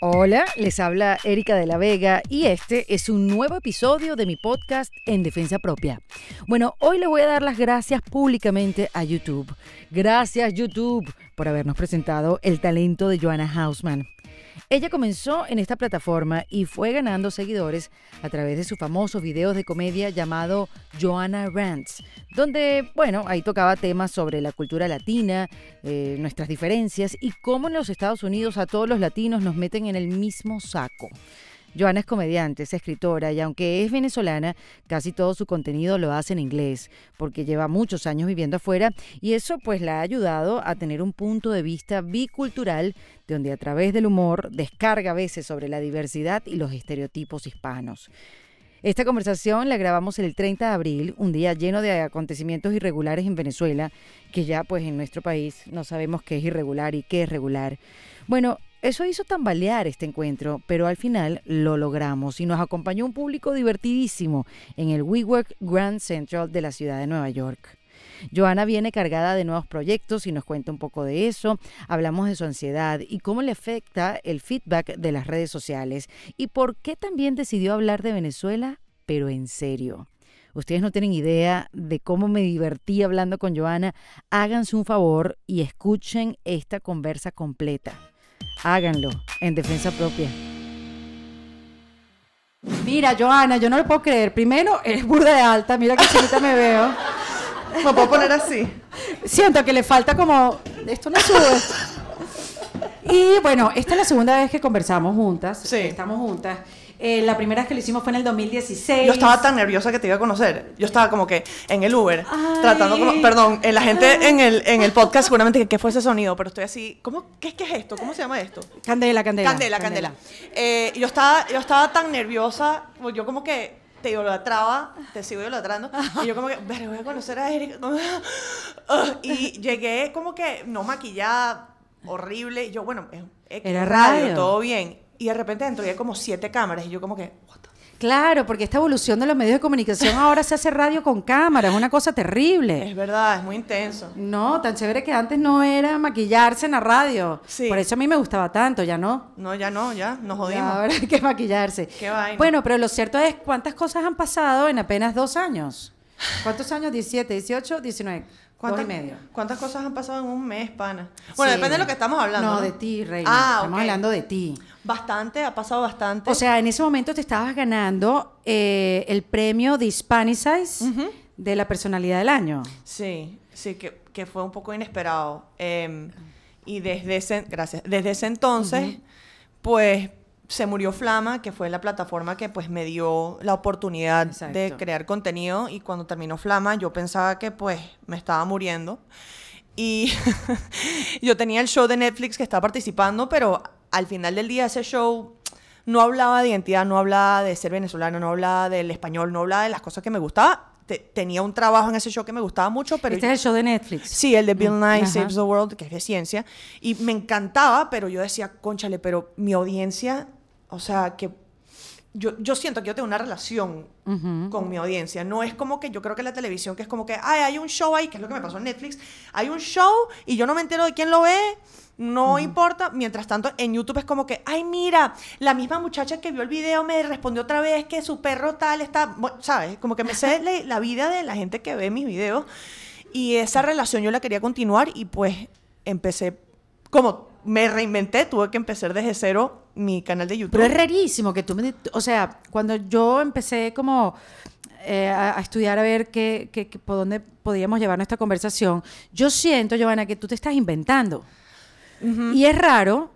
Hola, les habla Erika de la Vega y este es un nuevo episodio de mi podcast En Defensa Propia. Bueno, hoy le voy a dar las gracias públicamente a YouTube. Gracias YouTube por habernos presentado el talento de Joanna Hausman. Ella comenzó en esta plataforma y fue ganando seguidores a través de sus famosos videos de comedia llamado Joanna Rants, donde, bueno, ahí tocaba temas sobre la cultura latina, eh, nuestras diferencias y cómo en los Estados Unidos a todos los latinos nos meten en el mismo saco. Joana es comediante, es escritora y aunque es venezolana, casi todo su contenido lo hace en inglés, porque lleva muchos años viviendo afuera y eso pues la ha ayudado a tener un punto de vista bicultural de donde a través del humor descarga a veces sobre la diversidad y los estereotipos hispanos. Esta conversación la grabamos el 30 de abril, un día lleno de acontecimientos irregulares en Venezuela, que ya pues en nuestro país no sabemos qué es irregular y qué es regular. Bueno, eso hizo tambalear este encuentro, pero al final lo logramos y nos acompañó un público divertidísimo en el WeWork Grand Central de la ciudad de Nueva York. Joana viene cargada de nuevos proyectos y nos cuenta un poco de eso. Hablamos de su ansiedad y cómo le afecta el feedback de las redes sociales y por qué también decidió hablar de Venezuela, pero en serio. Ustedes no tienen idea de cómo me divertí hablando con Joana. Háganse un favor y escuchen esta conversa completa háganlo en defensa propia. Mira, Joana, yo no lo puedo creer. Primero, eres burda de alta, mira que chiquita me veo. Me puedo poner así. Siento que le falta como. Esto no sube. Y bueno, esta es la segunda vez que conversamos juntas. Sí. Estamos juntas. Eh, la primera vez que lo hicimos fue en el 2016. Yo estaba tan nerviosa que te iba a conocer. Yo estaba como que en el Uber, tratando como Perdón, eh, la gente en el, podcast seguramente que ¿qué fue ese sonido, pero estoy así, ¿cómo, qué, qué es esto? ¿Cómo se llama esto? Candela, candela. Candela, candela. Eh, yo, estaba, yo estaba tan nerviosa, pues yo como que te idolatraba, te sigo idolatrando. Y yo como que, pero voy a conocer a Eric. Ah, y llegué como que no maquillada, horrible. yo, bueno, Era radio. todo bien. Y de repente y había como siete cámaras y yo como que, Claro, porque esta evolución de los medios de comunicación ahora se hace radio con cámara, es una cosa terrible. Es verdad, es muy intenso. No, tan chévere que antes no era maquillarse en la radio. Por eso a mí me gustaba tanto, ya no. No, ya no, ya nos jodimos. ahora hay que maquillarse. Qué vaina. Bueno, pero lo cierto es cuántas cosas han pasado en apenas dos años. ¿Cuántos años? 17, 18, 19. ¿Cuántas, y medio. ¿Cuántas cosas han pasado en un mes, pana? Bueno, depende de lo que estamos hablando. No, de ti, Rey. Ah, estamos hablando de ti. Bastante, ha pasado bastante. O sea, en ese momento te estabas ganando eh, el premio de Hispanicize de la personalidad del año. Sí, sí, que, que fue un poco inesperado. Em, y desde ese, gracias, desde ese entonces, pues se murió Flama, que fue la plataforma que pues me dio la oportunidad de crear contenido y cuando terminó Flama yo pensaba que pues me estaba muriendo y yo tenía el show de Netflix que estaba participando, pero al final del día ese show no hablaba de identidad, no hablaba de ser venezolano, no hablaba del español, no hablaba de las cosas que me gustaba. tenía un trabajo en ese show que me gustaba mucho, pero... Este el show de Netflix. Sí, el de Bill mm, Nye, Saves the World, que es de ciencia. Y me encantaba, pero yo decía, conchale, pero mi audiencia o sea, que yo, siento que yo tengo una relación con mi audiencia. No es como que yo creo que la televisión, que es como que, ay, hay un show ahí, que es lo que me pasó en Netflix, hay un show y yo no me entero de quién lo ve. No importa. Mientras tanto, en YouTube es como que, ay, mira, la misma muchacha que vio el video me respondió otra vez que su perro tal está, ¿sabes? Como que me sé la, la vida de la gente que ve mis videos. Y esa relación yo la quería continuar y pues empecé como me reinventé, tuve que empezar desde cero mi canal de YouTube. Pero es rarísimo que tú me... O sea, cuando yo empecé como eh, a, estudiar, a ver qué, por dónde podíamos llevar nuestra conversación, yo siento, Giovanna, que tú te estás inventando. Y es raro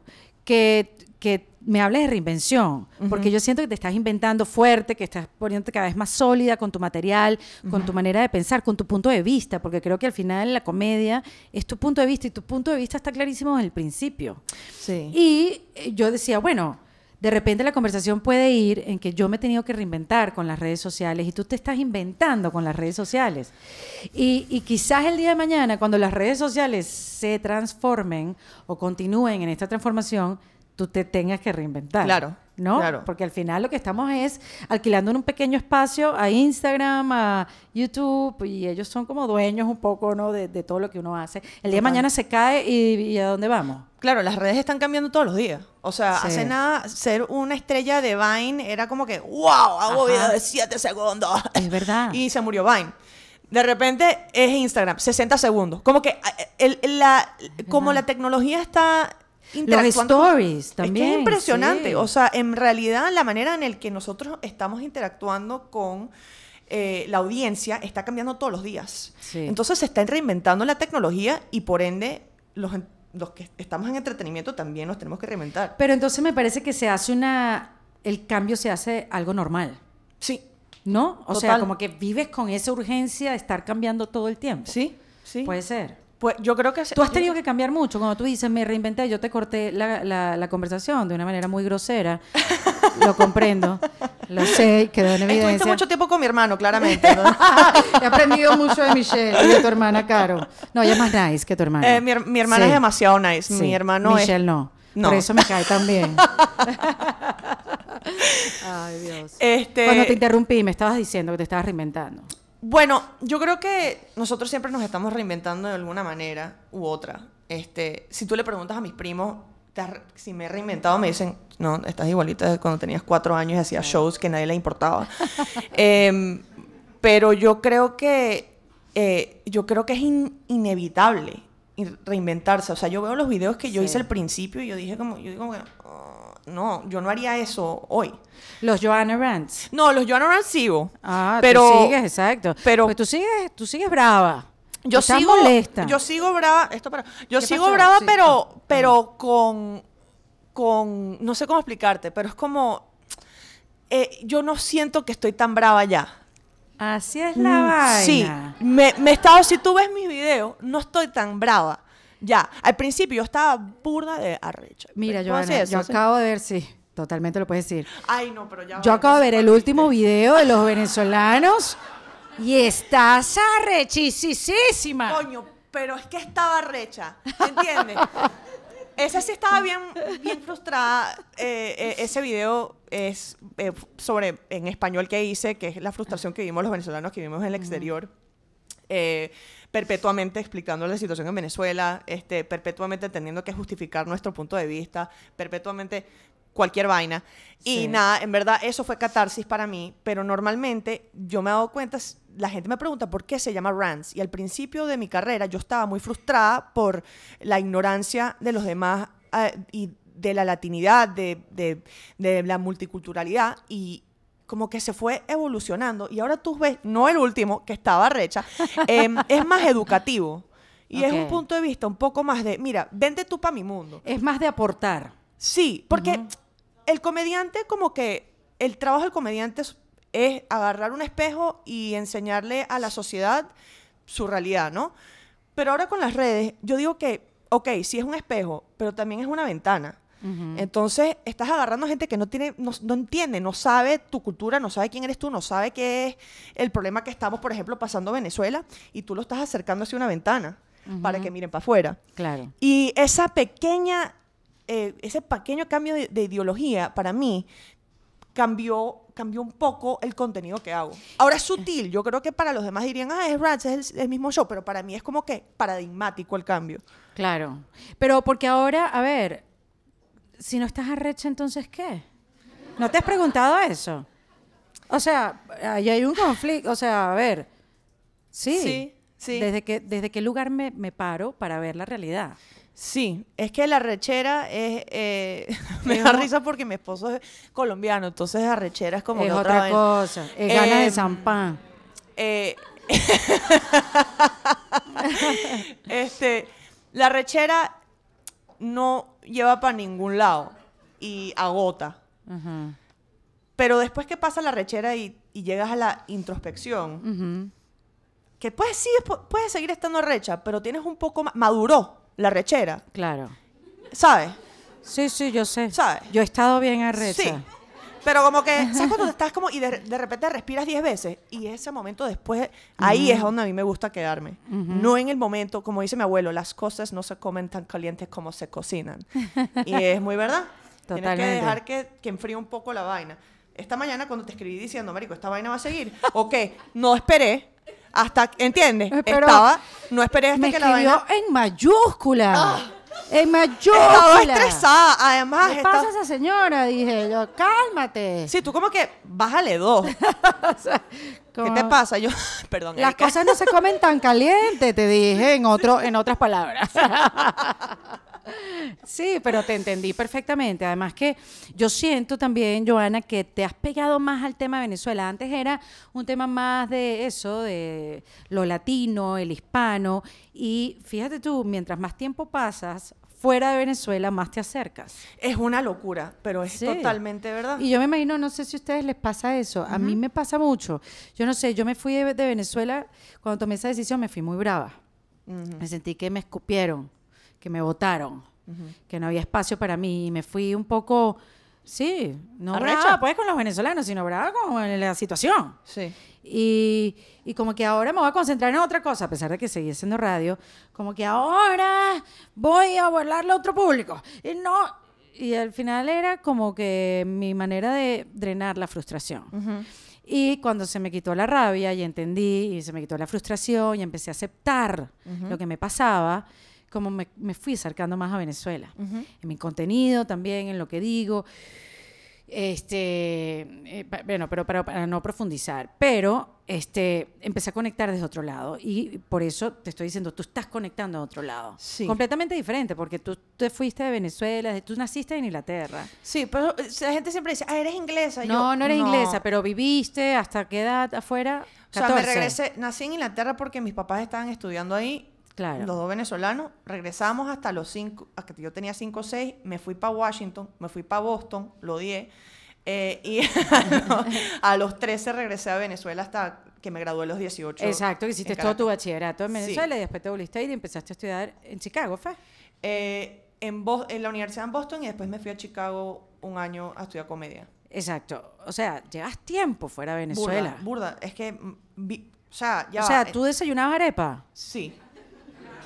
que que me hables de reinvención, porque yo siento que te estás inventando fuerte, que estás poniéndote cada vez más sólida con tu material, con tu manera de pensar, con tu punto de vista, porque creo que al final la comedia es tu punto de vista y tu punto de vista está clarísimo en el principio. Sí. Y eh, yo decía, bueno, de repente la conversación puede ir en que yo me he tenido que reinventar con las redes sociales y tú te estás inventando con las redes sociales. y, quizás el día de mañana, cuando las redes sociales se transformen o continúen en esta transformación, tú te tengas que reinventar. Claro. ¿no? Claro. Porque al final lo que estamos es alquilando en un pequeño espacio a Instagram, a YouTube, y ellos son como dueños un poco, ¿no? De, todo lo que uno hace. El día de mañana se cae y, ¿a dónde vamos? Claro, las redes están cambiando todos los días. O sea, hace nada, ser una estrella de Vine era como que, wow, hago vida de 7 segundos. Es verdad. y se murió Vine. De repente es Instagram, 60 segundos. Como que eh, la, como la tecnología está los stories también. Es, impresionante. O sea, en realidad la manera en la que nosotros estamos interactuando con eh, la audiencia está cambiando todos los días. Entonces se está reinventando la tecnología y por ende los, los que estamos en entretenimiento también nos tenemos que reinventar. Pero entonces me parece que se hace una... El cambio se hace algo normal. Sí. ¿No? O sea, como que vives con esa urgencia de estar cambiando todo el tiempo. Sí, sí. Puede ser. Pues yo creo que... tú has tenido que cambiar mucho. Cuando tú dices, me reinventé, yo te corté la, la, conversación de una manera muy grosera. lo comprendo. Lo sé, quedó en evidencia. Estuviste mucho tiempo con mi hermano, claramente. He aprendido mucho de Michelle y de tu hermana, Caro. No, ella es más nice que tu hermana. Eh, mi, hermana es demasiado nice. Mi hermano Michelle es... no. No. Por eso me cae también. Ay, Dios. Este... Cuando te interrumpí, me estabas diciendo que te estabas reinventando. Bueno, yo creo que nosotros siempre nos estamos reinventando de alguna manera u otra. Este, si tú le preguntas a mis primos si me he reinventado, me dicen, no, estás igualita de cuando tenías cuatro años y hacías shows que nadie le importaba. Em, pero yo creo que, eh, yo creo que es inevitable reinventarse. O sea, yo veo los videos que yo hice al principio y yo dije como, yo digo, ah, no, yo no haría eso hoy. Los Joanna Rants. No, los Joanna Rands sigo. Ah, pero, sigues, exacto. Pero pues tú sigues, tú sigues brava. Yo sigo molesta. Yo sigo brava, esto para, yo sigo brava, pero ah. pero ah. con con no sé cómo explicarte, pero es como eh, yo no siento que estoy tan brava ya. Así es la mm, vaina. Sí, me, me he estado, si tú ves mis videos, no estoy tan brava. Ya, al principio yo estaba burda de arrecha. Mira, yo, yo acabo de ver, sí, totalmente lo puedes decir. Ay, no, pero ya. Yo acabo de ver el último video de los venezolanos y estás arrechisísima. Coño, pero es que estaba arrecha, ¿entiendes? Esa sí estaba bien, bien frustrada. Eh, eh, ese video es eh, sobre, en español que hice, que es la frustración que vivimos los venezolanos que vivimos en el exterior. Eh, perpetuamente explicando la situación en Venezuela, este, perpetuamente teniendo que justificar nuestro punto de vista, perpetuamente cualquier vaina. Y nada, en verdad eso fue catarsis para mí, pero normalmente yo me he dado cuenta, la gente me pregunta por qué se llama rants. Y al principio de mi carrera yo estaba muy frustrada por la ignorancia de los demás eh, y de la latinidad, de la multiculturalidad y como que se fue evolucionando y ahora tú ves, no el último, que estaba recha, em, es más educativo. Y es un punto de vista un poco más de, mira, vende tú para mi mundo. Es más de aportar. Sí, porque el comediante como que, el trabajo del comediante es, agarrar un espejo y enseñarle a la sociedad su realidad, ¿no? Pero ahora con las redes, yo digo que, ok, sí es un espejo, pero también es una ventana. Entonces, estás agarrando gente que no tiene, no, no, entiende, no sabe tu cultura, no sabe quién eres tú, no sabe qué es el problema que estamos, por ejemplo, pasando Venezuela, y tú lo estás acercando hacia una ventana para que miren para afuera. Claro. Y esa pequeña, eh, ese pequeño cambio de, ideología, para mí, cambió cambió un poco el contenido que hago. Ahora es sutil, yo creo que para los demás dirían, ah, es Rats, es el, el, mismo show, pero para mí es como que paradigmático el cambio. Claro, pero porque ahora, a ver, si no estás arrecha, entonces ¿qué? ¿No te has preguntado eso? O sea, ahí hay un conflicto. O sea, a ver. Sí. Sí, ¿Desde, que, desde qué lugar me, me paro para ver la realidad? Sí, es que la rechera es. Eh, me da risa porque mi esposo es colombiano, entonces la rechera es como. Es otra, cosa. Es gana de champán. Em, eh, este, la rechera no lleva para ningún lado y agota. Pero después que pasa la rechera y, llegas a la introspección, que puedes, sí, puedes seguir estando recha, pero tienes un poco más... Maduró la rechera. Claro. ¿Sabes? Sí, sí, yo sé. ¿Sabes? Yo he estado bien arrecha. Sí. Pero como que, ¿sabes cuando estás como y de, de repente respiras 10 veces? Y ese momento después, ahí es donde a mí me gusta quedarme. No en el momento, como dice mi abuelo, las cosas no se comen tan calientes como se cocinan. y es muy verdad. Totalmente. Tienes que dejar que, que enfríe un poco la vaina. Esta mañana cuando te escribí diciendo, Marico, esta vaina va a seguir. ok, no esperé hasta, ¿entiendes? Estaba, no esperé hasta que la vaina... en mayúscula. Ah. En ayuda. Estaba estresada, además. ¿Qué pasa esa señora? Dije yo, cálmate. Sí, tú como que, bájale dos. ¿Qué te pasa? Yo, perdón. Las cosas no se comen tan caliente, te dije, en, otro, en otras palabras. sí, pero te entendí perfectamente. Además que yo siento también, Joana, que te has pegado más al tema de Venezuela. Antes era un tema más de eso, de lo latino, el hispano. Y fíjate tú, mientras más tiempo pasas fuera de Venezuela, más te acercas. Es una locura, pero es totalmente verdad. Y yo me imagino, no sé si a ustedes les pasa eso, a mí me pasa mucho. Yo no sé, yo me fui de, Venezuela, cuando tomé esa decisión me fui muy brava. Me sentí que me escupieron que me votaron, que no había espacio para mí y me fui un poco, sí, no hablaba pues con los venezolanos, sino brava con la situación. Sí. Y, y, como que ahora me voy a concentrar en otra cosa, a pesar de que seguí siendo radio, como que ahora voy a volarle a otro público. Y no, y al final era como que mi manera de drenar la frustración. Y cuando se me quitó la rabia y entendí y se me quitó la frustración y empecé a aceptar lo que me pasaba, como me, fui acercando más a Venezuela, en mi contenido también, en lo que digo. Este, eh, bueno, pero para, no profundizar, pero este, empecé a conectar desde otro lado y por eso te estoy diciendo, tú estás conectando a otro lado. Completamente diferente, porque tú te fuiste de Venezuela, tú naciste en Inglaterra. Sí, pero la gente siempre dice, ah, eres inglesa. No, no eres inglesa, pero viviste hasta qué edad afuera. O sea, me regresé, nací en Inglaterra porque mis papás estaban estudiando ahí los dos venezolanos regresamos hasta los cinco, que yo tenía cinco o seis, me fui para Washington, me fui para Boston, lo di, eh, y a los, trece 13 regresé a Venezuela hasta que me gradué a los 18. Exacto, que hiciste todo tu bachillerato en Venezuela y después te volviste a y empezaste a estudiar en Chicago, ¿fue? Eh, en, la universidad en Boston y después me fui a Chicago un año a estudiar comedia. Exacto, o sea, llevas tiempo fuera de Venezuela. Burda, es que, o sea, ya. O sea, ¿tú desayunabas arepa? Sí.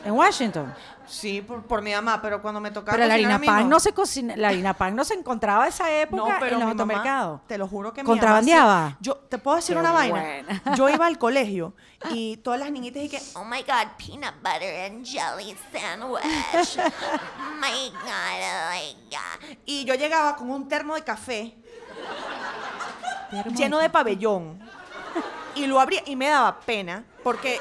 ¿En Washington? Sí, por, mi mamá, pero cuando me tocaba. Pero la harina pan no. se cocina, la harina pan no se encontraba esa época no, pero en el Te lo juro que mi contrabandeaba. yo te puedo decir una vaina. Yo iba al colegio y todas las niñitas y que, oh my god, peanut butter and jelly sandwich. my god, oh my god. Y yo llegaba con un termo de café lleno de pabellón y lo abría y me daba pena porque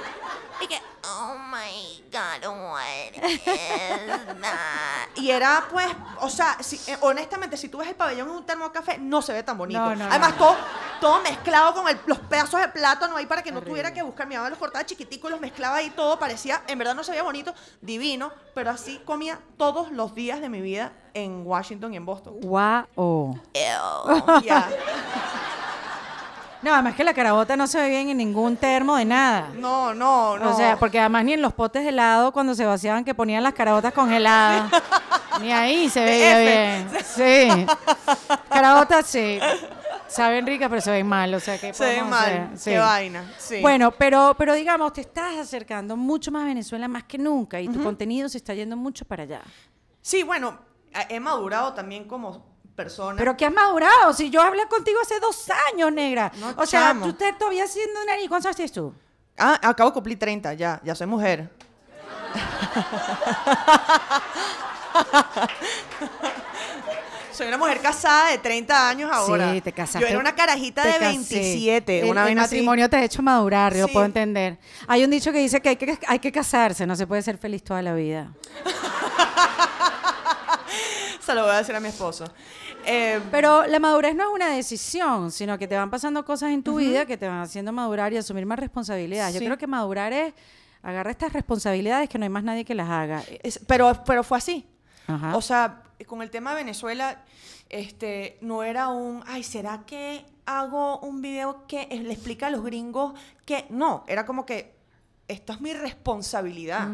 oh my God, what is Y era pues, o sea, si, eh, honestamente, si tú ves el pabellón en un termo café, no se ve tan bonito. Además, Todo, todo mezclado con el- los pedazos de plátano ahí para que no tuviera que buscar. Mi mamá los cortaba chiquiticos, los mezclaba ahí todo. Parecía, en verdad no se veía bonito, divino, pero así comía todos los días de mi vida en Washington y en Boston. wow no, además que la carabota no se ve bien en ningún termo de nada. No, no, no. O sea, porque además ni en los potes de helado cuando se vaciaban que ponían las carabotas congeladas. ni ahí se veía bien. Sí. Carabotas sí. Saben ricas, pero se ven mal, o sea que se ven mal, qué vaina. Sí. Bueno, pero, pero digamos, te estás acercando mucho más a Venezuela más que nunca y tu contenido se está yendo mucho para allá. Sí, bueno, he madurado también como persona. Pero que has madurado. Si yo hablé contigo hace dos años, negra. o sea, tú estás todavía siendo una niña. ¿Cuántos años tú? Ah, acabo de cumplir 30, ya. Ya soy mujer. soy una mujer casada de 30 años ahora. Sí, te casaste. Yo era una carajita de 27. Un una matrimonio te ha hecho madurar, yo puedo entender. Hay un dicho que dice que hay, que hay que casarse, no se puede ser feliz toda la vida. se lo voy a decir a mi esposo. Em, pero la madurez no es una decisión, sino que te van pasando cosas en tu vida que te van haciendo madurar y asumir más responsabilidades. Yo creo que madurar es agarrar estas responsabilidades que no hay más nadie que las haga. Eh, pero, pero fue así. O sea, con el tema de Venezuela, este, no era un, ay, ¿será que hago un video que le explica a los gringos que no? Era como que, esto es mi responsabilidad.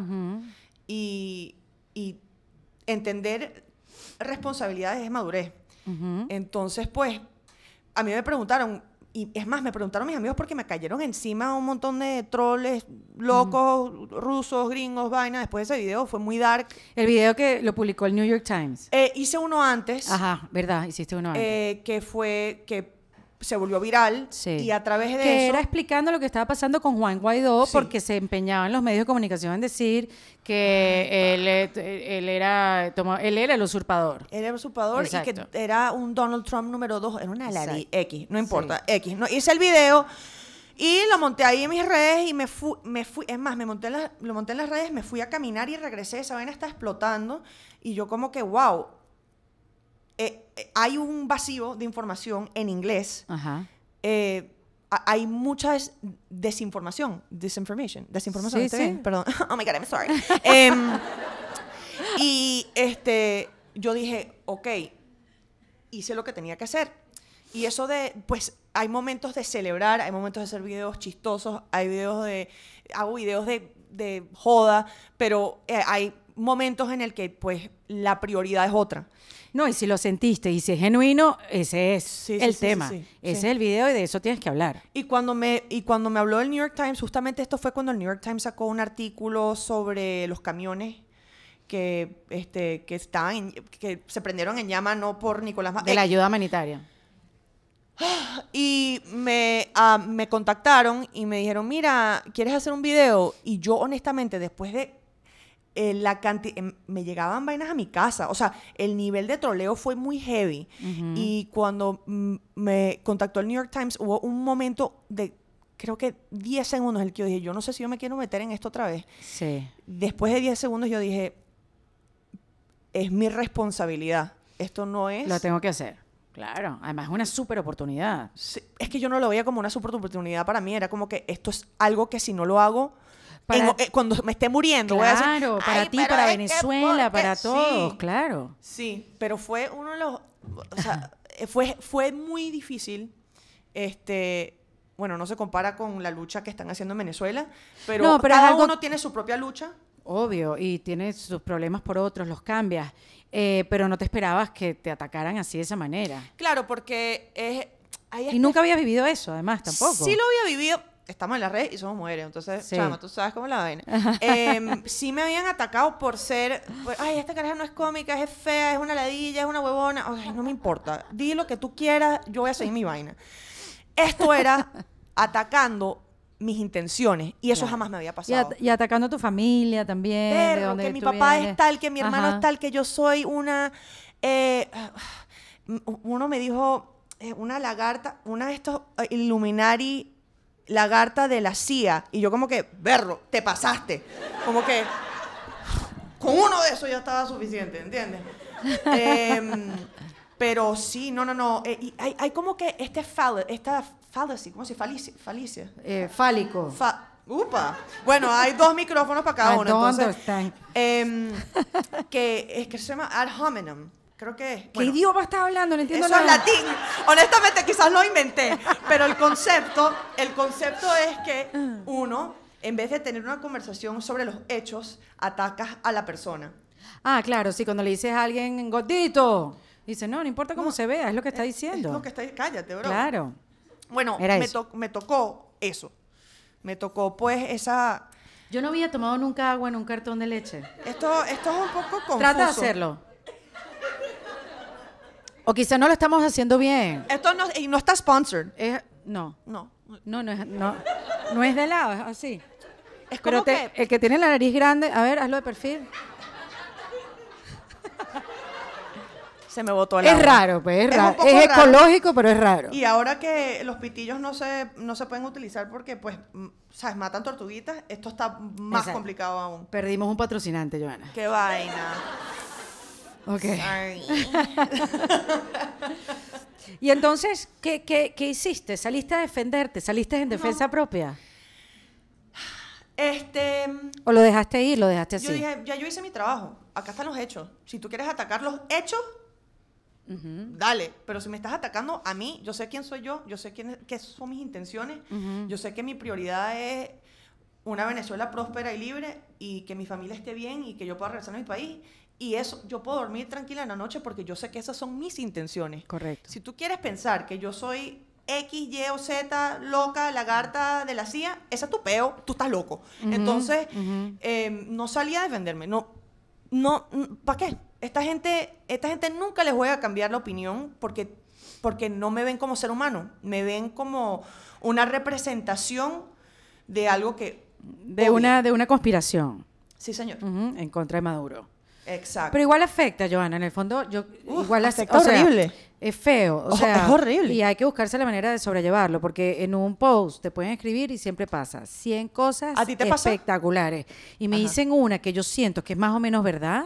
y, y entender responsabilidades es madurez. Entonces, pues, a mí me preguntaron, y es más, me preguntaron mis amigos porque me cayeron encima un montón de troles locos, rusos, gringos, vaina. Después de ese video fue muy dark. El video que lo publicó el New York Times. Eh, hice uno antes. Ajá, verdad, hiciste uno antes. Eh, que fue que se volvió viral sí. y a través de que eso, era explicando lo que estaba pasando con Juan Guaidó porque se empeñaban los medios de comunicación en decir que él, eh, él era él era el usurpador él era el usurpador y que era un Donald Trump número dos era una Larry X no importa X no hice el video y lo monté ahí en mis redes y me, me fui, es más, me monté lo monté en las redes, me fui a caminar y regresé, esa vena está explotando y yo como que, wow, eh, hay un vacío de información en inglés. Eh, hay mucha desinformación, disinformation, desinformación, Perdón. Oh my god, I'm sorry. Em, y este, yo dije, ok, hice lo que tenía que hacer. Y eso de, pues, hay momentos de celebrar, hay momentos de hacer videos chistosos, hay videos de, hago videos de, de joda, pero eh, hay momentos en el que, pues, la prioridad es otra. No, y si lo sentiste y si es genuino, ese es el tema. ese es el video y de eso tienes que hablar. Y cuando, me, y cuando me habló el New York Times, justamente esto fue cuando el New York Times sacó un artículo sobre los camiones que, este, que, estaban que se prendieron en llama no por Nicolás De la eh, ayuda humanitaria. Y me, ah, me contactaron y me dijeron, mira, ¿quieres hacer un video? Y yo honestamente, después de eh, la em, me llegaban vainas a mi casa, o sea, el nivel de troleo fue muy heavy. Y cuando mm, me contactó el New York Times, hubo un momento de creo que 10 segundos el que yo dije, yo no sé si yo me quiero meter en esto otra vez. Sí. Después de 10 segundos yo dije, es mi responsabilidad, esto no es... Lo tengo que hacer. Claro, además es una súper oportunidad. es que yo no lo veía como una súper oportunidad para mí, era como que esto es algo que si no lo hago, eh, cuando me esté muriendo, claro, para ti, para Venezuela, para todos, claro. Sí, pero fue uno de los, o sea, eh, fue, fue muy difícil, este, bueno, no se compara con la lucha que están haciendo en Venezuela, pero, cada uno tiene su propia lucha. Obvio, y tiene sus problemas por otros, los cambias, eh, pero no te esperabas que te atacaran así de esa manera. Claro, porque es... y nunca había vivido eso, además, tampoco. Sí lo había vivido, estamos en la red y somos mujeres, entonces, chama, tú sabes cómo la vaina. Em, sí me habían atacado por ser, ay, esta caraja no es cómica, es fea, es una ladilla, es una huevona, no me importa, di lo que tú quieras, yo voy a seguir mi vaina. Esto era atacando mis intenciones y eso jamás me había pasado. Y, atacando a tu familia también. que mi papá es tal, que mi hermano es tal, que yo soy una... Eh, uno me dijo, eh, una lagarta, una de estos eh, Illuminari lagarta de la CIA. Y yo como que, berro, te pasaste. Como que, con uno de esos ya estaba suficiente, ¿entiendes? Em, pero sí, no, no, no. Eh, hay, hay, como que este fal, esta fallacy, ¿cómo se dice? Falicia. Eh, fálico. Upa. Bueno, hay dos micrófonos para cada uno. entonces, em, que es que se llama ad hominem, creo que... es ¿Qué idioma estás hablando? No entiendo nada. es latín. Honestamente, quizás lo inventé, pero el concepto, el concepto es que ah. uno, en vez de tener una conversación sobre los hechos, atacas a la persona. Ah, claro, sí, cuando le dices a alguien, gordito, dice, no, no importa cómo se vea, es lo que está diciendo. Es lo que está cállate, bro. Claro. Bueno, me, me tocó eso. Me tocó, pues, esa... Yo no había tomado nunca agua en un cartón de leche. Esto, esto es un poco confuso. Trata de hacerlo. O quizá no lo estamos haciendo bien. Esto no, y no está sponsored. no. No. No, no es, de lado, es así. Es como el que tiene la nariz grande, a ver, hazlo de perfil. se me botó el es Raro, pues, es, raro, es, ecológico, pero es raro. Y ahora que los pitillos no se, no se pueden utilizar porque, pues, ¿sabes? Matan tortuguitas, esto está más complicado aún. Perdimos un patrocinante, Joana. Qué vaina. Ok. y entonces, ¿qué, hiciste? ¿Saliste a defenderte? ¿Saliste en defensa propia? Este. ¿O lo dejaste ir? ¿Lo dejaste así? Yo dije, ya yo hice mi trabajo. Acá están los hechos. Si tú quieres atacar los hechos, Dale, pero si me estás atacando a mí, yo sé quién soy yo, yo sé qué son mis intenciones, yo sé que mi prioridad es una Venezuela próspera y libre y que mi familia esté bien y que yo pueda regresar a mi país y eso, yo puedo dormir tranquila en la noche porque yo sé que esas son mis intenciones. Correcto. Si tú quieres pensar que yo soy X, Y o Z, loca, lagarta de la CIA, ese es tu peo, tú estás loco. Entonces, em, no salí a defenderme. No, no, ¿para qué? Esta gente, esta gente nunca les voy a cambiar la opinión porque, porque no me ven como ser humano, me ven como una representación de algo que... De, una, de una conspiración. Sí, señor. en contra de Maduro. Exacto. Pero igual afecta, Joana, en el fondo, yo igual afecta. horrible. es feo. O, oh, sea, es horrible. Y hay que buscarse la manera de sobrellevarlo, porque en un post te pueden escribir y siempre pasa 100 cosas espectaculares. Y me dicen una que yo siento que es más o menos verdad.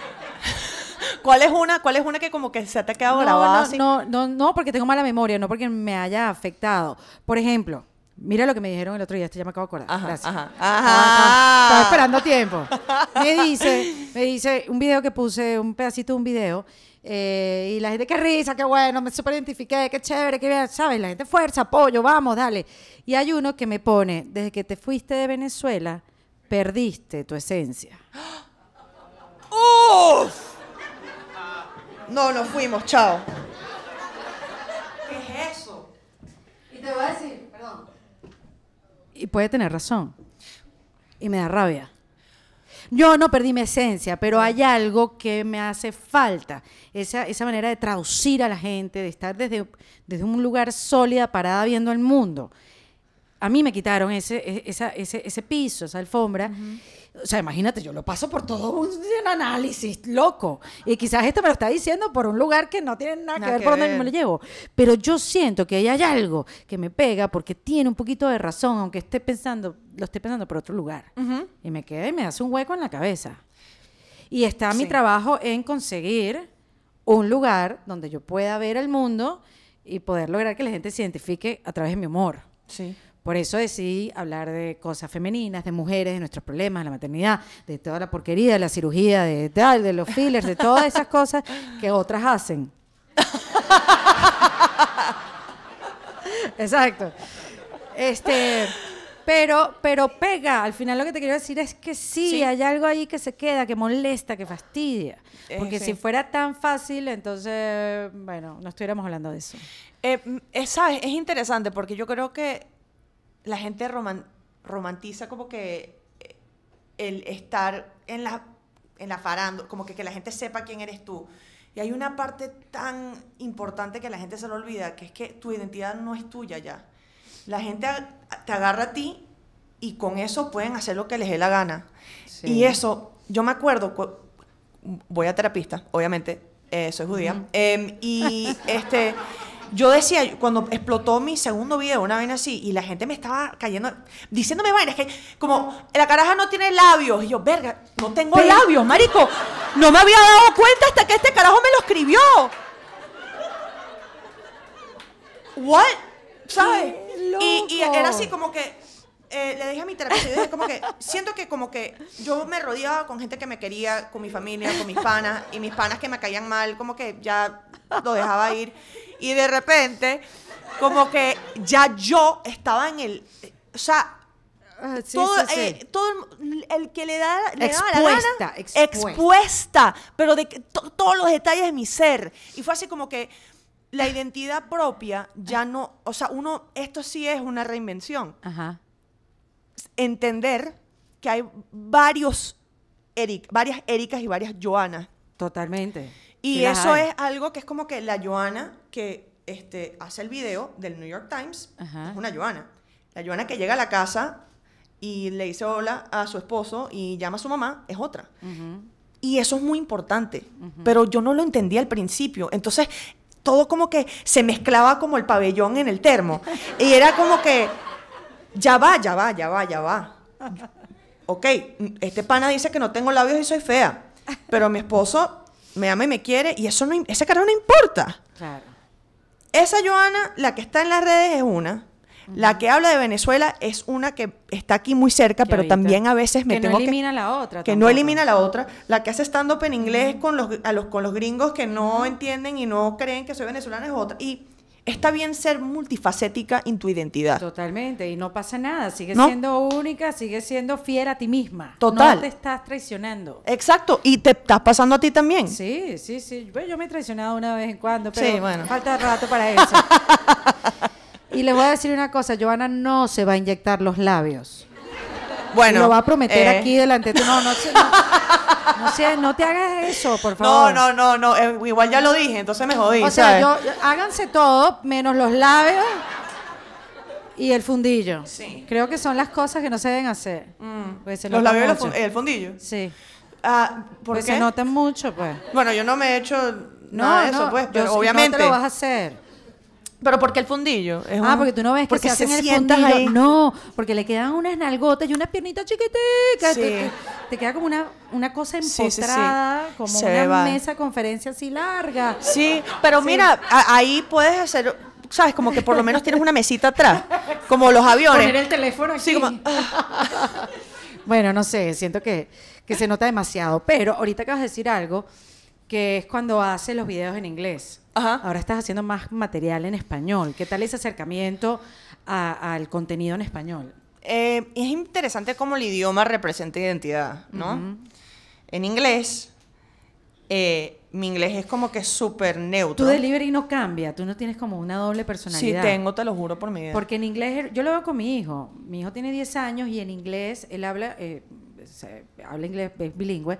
¿Cuál es una, cuál es una que como que se te ha quedado la grabada? No, así? no, no, no, porque tengo mala memoria, no porque me haya afectado. Por ejemplo, Mira lo que me dijeron el otro día, este ya me acabo de acordar. Gracias. Estaba, esperando tiempo. Me dice, me dice un video que puse, un pedacito de un video, eh, y la gente, qué risa, qué bueno, me super qué chévere, qué bien, ¿sabes? La gente, fuerza, apoyo, vamos, dale. Y hay uno que me pone, desde que te fuiste de Venezuela, perdiste tu esencia. ¡Uf! No, nos fuimos, chao. ¿Qué es eso? Y te voy a decir y puede tener razón. Y me da rabia. Yo no perdí mi esencia, pero hay algo que me hace falta. Esa, esa manera de traducir a la gente, de estar desde, desde un lugar sólida, parada viendo el mundo. A mí me quitaron ese, e, ese, ese piso, esa alfombra. O sea, imagínate, yo lo paso por todo un, análisis loco. Y quizás esto me lo está diciendo por un lugar que no tiene nada, que ver por donde me lo llevo. Pero yo siento que ahí hay algo que me pega porque tiene un poquito de razón, aunque esté pensando, lo esté pensando por otro lugar. Y me queda y me hace un hueco en la cabeza. Y está mi trabajo en conseguir un lugar donde yo pueda ver el mundo y poder lograr que la gente se identifique a través de mi humor. Sí. Por eso decidí hablar de cosas femeninas, de mujeres, de nuestros problemas, de la maternidad, de toda la porquería, de la cirugía, de tal, de los fillers, de todas esas cosas que otras hacen. Exacto. Este, pero, pero pega. Al final lo que te quiero decir es que sí, hay algo ahí que se queda, que molesta, que fastidia. Eh, porque si fuera tan fácil, entonces, bueno, no estuviéramos hablando de eso. Eh, eh, es interesante porque yo creo que la gente romantiza como que eh, el estar en la, en la farándula, como que, que la gente sepa quién eres tú. Y hay una parte tan importante que la gente se lo olvida, que es que tu identidad no es tuya ya. La gente te agarra a ti y con eso pueden hacer lo que les dé la gana. Y eso, yo me acuerdo, voy a terapista, obviamente, eh, soy judía, em, y este yo decía, cuando explotó mi segundo video, una vaina así, y la gente me estaba cayendo, diciéndome vainas, que como, la caraja no tiene labios. Y yo, verga, no tengo labios, marico. No me había dado cuenta hasta que este carajo me lo escribió. ¿What? ¿Sabes? Y, era así como que, eh, le dije a mi terapeuta, yo dije como que, siento que como que yo me rodeaba con gente que me quería, con mi familia, con mis panas, y mis panas que me caían mal, como que ya lo dejaba ir. Y de repente, como que ya yo estaba en el. O sea, ah, todo, el, que le da expuesta, la expuesta, expuesta, pero de que todos los detalles de mi ser. Y fue así como que la identidad propia ya no, o sea, uno, esto sí es una reinvención. Ajá. Entender que hay varios Eric, varias Ericas y varias Joanas. Totalmente. Y eso es algo que es como que la Joana que este, hace el video del New York Times, es una Joana. La Joana que llega a la casa y le dice hola a su esposo y llama a su mamá, es otra. Y eso es muy importante, pero yo no lo entendía al principio. Entonces, todo como que se mezclaba como el pabellón en el termo. y era como que, ya va, ya va, ya va, ya va. ok, este pana dice que no tengo labios y soy fea, pero mi esposo me ama y me quiere y eso no, ese cara no importa. Claro. Esa Joana, la que está en las redes es una. La que habla de Venezuela es una que está aquí muy cerca, pero también a veces me que tengo no elimina la otra. Que no elimina la otra. La que hace stand-up en inglés con, los, a los, con los gringos que no entienden y no creen que soy venezolana es otra. Y está bien ser multifacética en tu identidad. Totalmente, y no pasa nada, sigue siendo única, sigue siendo fiel a ti misma. Total. No te estás traicionando. Exacto, y te estás pasando a ti también. Sí, sí, sí. yo me he traicionado una vez en cuando, pero falta rato para eso. y le voy a decir una cosa, Joana no se va a inyectar los labios. Bueno. Lo va a prometer eh. aquí delante de ti. No, no, no. No, te hagas eso, por favor. No, no, no, no. Eh, igual ya lo dije, entonces me jodí. O sea, háganse todo, menos los labios y el fundillo. Sí. Creo que son las cosas que no se deben hacer. Mm. Los labios y el fundillo? Sí. Ah, pues se notan mucho, pues. Bueno, yo no me he hecho nada eso, pues, pero obviamente. lo vas a hacer. Pero porque el fundillo. Es ah, porque tú no ves que se, hacen el fundillo. No, porque le quedan unas nalgotas y unas piernitas chiquiticas. Te, queda como una, una cosa empotrada, como una mesa conferencia así larga. Sí, pero mira, ahí puedes hacer ¿sabes? Como que por lo menos tienes una mesita atrás, como los aviones. Poner el teléfono Sí, bueno, no sé, siento que, que, se nota demasiado, pero ahorita que vas a decir algo que es cuando hace los videos en inglés. Ahora estás haciendo más material en español. ¿Qué tal ese acercamiento al contenido en español? Eh, es interesante cómo el idioma representa identidad, ¿no? En inglés, eh, mi inglés es como que súper neutro. Tu delivery no cambia, tú no tienes como una doble personalidad. Sí, tengo, te lo juro por mi vida. Porque en inglés, yo lo veo con mi hijo. Mi hijo tiene 10 años y en inglés él habla, eh, habla inglés, bilingüe,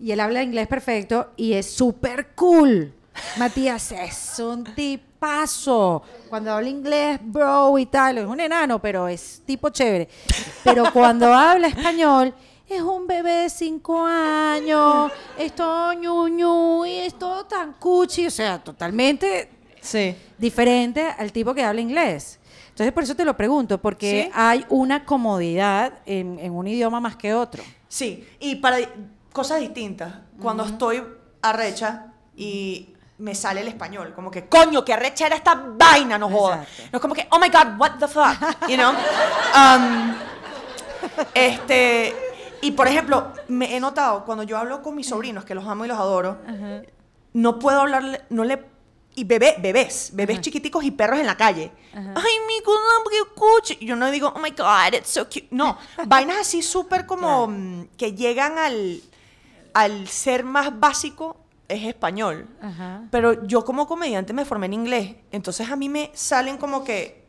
y él habla inglés perfecto y es súper cool. Matías es un tipazo. Cuando habla inglés, bro y tal, es un enano, pero es tipo chévere. Pero cuando habla español, es un bebé de cinco años, es todo ñu, y es todo tan cuchi, o sea, totalmente diferente al tipo que habla inglés. Entonces, por eso te lo pregunto, porque hay una comodidad en, un idioma más que otro. Sí, y para cosas distintas. Cuando estoy a estoy arrecha y me sale el español, como que, coño, qué arrecha era esta vaina, no joda. No es como que, oh my God, what the fuck, you know. Um, este, y por ejemplo, me he notado cuando yo hablo con mis mm. sobrinos, que los amo y los adoro, no puedo hablarle, no le y bebés, bebés, bebés chiquiticos y perros en la calle. Ay, mi escucho. Yo no digo, oh my God, it's so cute. No, vainas así súper como mm, que llegan al, al ser más básico es español. Pero yo como comediante me formé en inglés. Entonces a mí me salen como que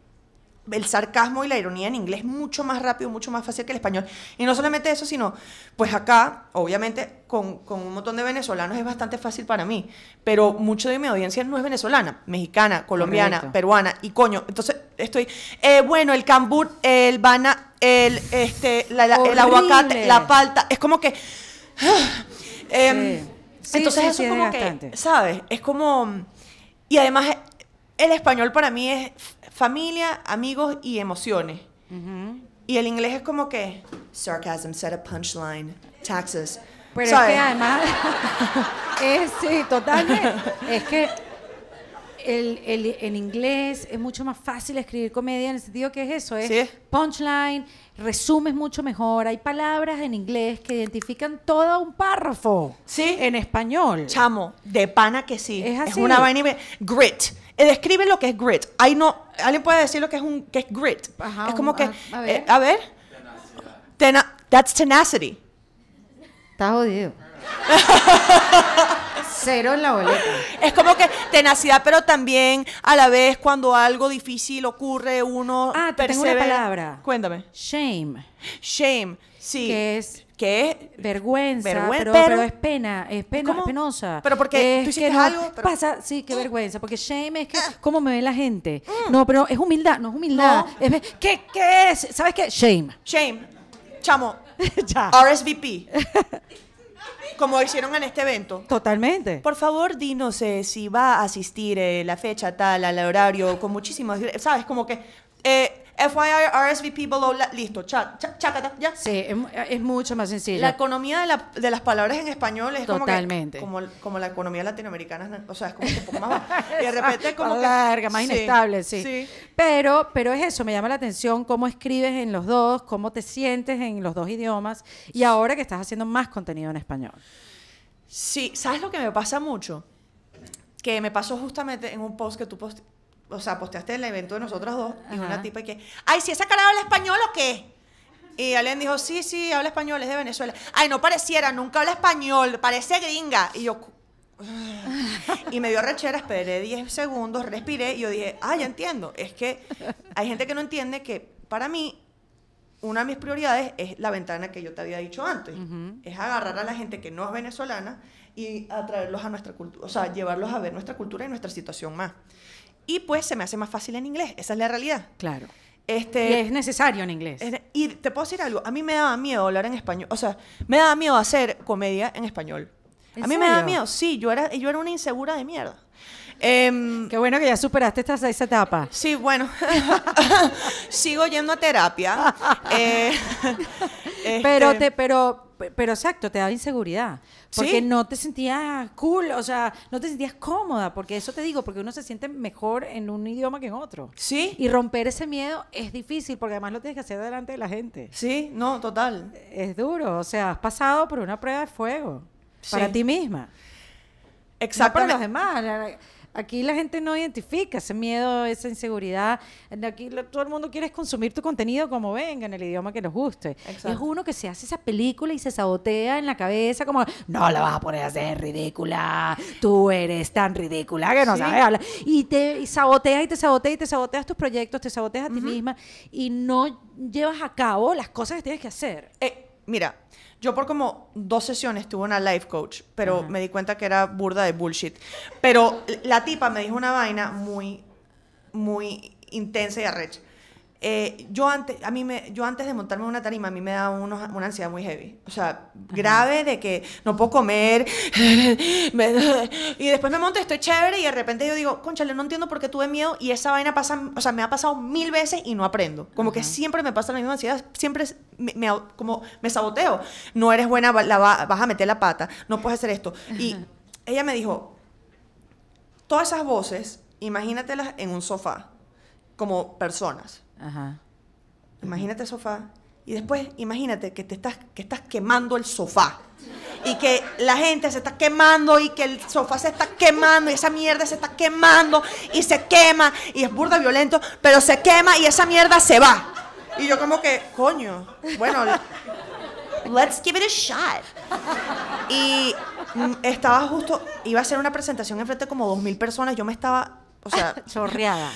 el sarcasmo y la ironía en inglés mucho más rápido, mucho más fácil que el español. Y no solamente eso, sino, pues acá, obviamente, con, un montón de venezolanos es bastante fácil para mí, pero mucho de mi audiencia no es venezolana, mexicana, colombiana, peruana, y coño, entonces estoy, eh, bueno, el cambur, el bana, el, este, el aguacate, la palta, es como que... Em, entonces eso eso como que, ¿sabes? Es como... Y además el español para mí es familia, amigos y emociones. Y el inglés es como que sarcasm, set a punchline, taxes. Pero es que además, es, sí, totalmente. Es que en inglés es mucho más fácil escribir comedia en el sentido que es eso, ¿eh? ¿Sí? punchline, resumes mucho mejor. Hay palabras en inglés que identifican todo un párrafo. Sí. En español. Chamo, de pana que sí. Es, así. es una vaina grit eh, describe lo que es grit. no, alguien puede decir lo que es un que es grit. es como que, a, ver. Eh, that's tenacity. Está jodido. Cero en la boleta. Es como que tenacidad, pero también a la vez cuando algo difícil ocurre, uno. Ah, tengo una palabra. Cuéntame. Shame. Shame, sí. Que es que es vergüenza, pero, es pena, es pena, penosa. Pero porque qué? tú hiciste algo, pasa, sí, qué vergüenza, porque shame es que ah. cómo me ve la gente. Mm. No, pero es humildad, no es humildad. ¿qué, es? ¿Sabes qué? Shame. Shame. Chamo. RSVP. como hicieron en este evento. Totalmente. Por favor, dinos eh, si va a asistir eh, la fecha tal, al horario, con muchísimas, sabes, como que eh, FYI, RSVP below, listo, chat, chat, ya. Sí, es, mucho más sencillo. La economía de, las palabras en español es Como, que, como, como, la economía latinoamericana, o sea, es como un poco más Y de repente es como que, más inestable, sí. Pero, pero es eso, me llama la atención cómo escribes en los dos, cómo te sientes en los dos idiomas y ahora que estás haciendo más contenido en español. Sí, ¿sabes lo que me pasa mucho? Que me pasó justamente en un post que tú post o sea, posteaste el evento de nosotras dos y una tipa que, ay, si esa cara habla español o qué. Y alguien dijo, sí, sí, habla español, es de Venezuela. Ay, no pareciera, nunca habla español, parece gringa. Y yo, y me dio rechera, esperé 10 segundos, respiré y yo dije, ah, ya entiendo. Es que hay gente que no entiende que para mí una de mis prioridades es la ventana que yo te había dicho antes. Es agarrar a la gente que no es venezolana y atraerlos a nuestra cultura, o sea, llevarlos a ver nuestra cultura y nuestra situación más y pues se me hace más fácil en inglés. Esa es la realidad. Claro. Este, es necesario en inglés. y te puedo decir algo, a mí me daba miedo hablar en español, o sea, me daba miedo hacer comedia en español. a mí me daba miedo, sí, yo era, yo era una insegura de mierda. Em, Qué bueno que ya superaste esta seis etapas. Sí, bueno. Sigo yendo a terapia. Eh, pero este te, pero, pero exacto, te da inseguridad. Porque no te sentías cool, o sea, no te sentías cómoda, porque eso te digo, porque uno se siente mejor en un idioma que en otro. Sí. Y romper ese miedo es difícil, porque además lo tienes que hacer delante de la gente. Sí, no, total. Es duro, o sea, has pasado por una prueba de fuego para ti misma. Exacto. para los demás. Aquí la gente no identifica ese miedo, esa inseguridad. Aquí todo el mundo quiere consumir tu contenido como venga, en el idioma que nos guste. Es uno que se hace esa película y se sabotea en la cabeza como, no la vas a poner a hacer ridícula, tú eres tan ridícula que no sabes hablar. Y te saboteas y te saboteas y te saboteas tus proyectos, te saboteas a ti misma y no llevas a cabo las cosas que tienes que hacer. Eh, mira, yo por como dos sesiones tuve una life coach, pero me di cuenta que era burda de bullshit. Pero la tipa me dijo una vaina muy, muy intensa y arrecha. Eh, yo, antes, a mí me, yo antes de montarme en una tarima, a mí me da una ansiedad muy heavy. O sea, grave de que no puedo comer. y después me monto, estoy chévere y de repente yo digo, conchale, no entiendo por qué tuve miedo y esa vaina pasa, o sea, me ha pasado mil veces y no aprendo. Como que siempre me pasa la misma ansiedad, siempre me, como me saboteo. No eres buena, vas a meter la pata, no puedes hacer esto. Y ella me dijo, todas esas voces, imagínatelas en un sofá, como personas Ajá. Imagínate el sofá. Y después, imagínate que te estás, que estás quemando el sofá. Y que la gente se está quemando y que el sofá se está quemando y esa mierda se está quemando y se quema y es burda violento, pero se quema y esa mierda se va. Y yo como que, coño, bueno, let's give it a shot. Y mm, estaba justo, iba a hacer una presentación enfrente de como dos mil personas, yo me estaba o sea. Chorreada.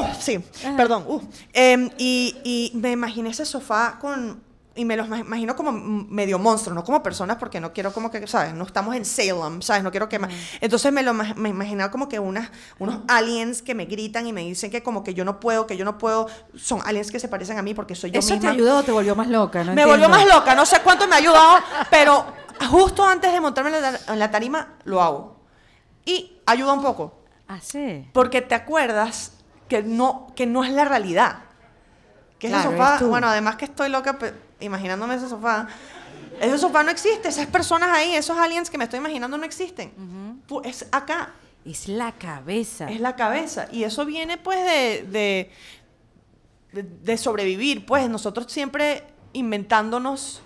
¡Uh! Sí, perdón. Uh. Em, y, me imaginé ese sofá con y me los imagino como medio monstruo, no como personas, porque no quiero como que, ¿sabes? No estamos en Salem, ¿sabes? No quiero que... Entonces me lo me imaginaba como que unas, unos aliens que me gritan y me dicen que como que yo no puedo, que yo no puedo, son aliens que se parecen a mí porque soy yo ¿Eso te ayudó te volvió más loca? No me volvió más loca, no sé cuánto me ha ayudado, pero justo antes de montarme en la, en la tarima, lo hago. Y ayuda un poco. Ah, Porque te acuerdas que no, que no es la realidad. Que ese sofá, bueno, además que estoy loca imaginándome ese sofá. Ese sofá no existe, esas personas ahí, esos aliens que me estoy imaginando no existen. Es acá. Es la cabeza. Es la cabeza. Y eso viene pues de, de sobrevivir. Pues nosotros siempre inventándonos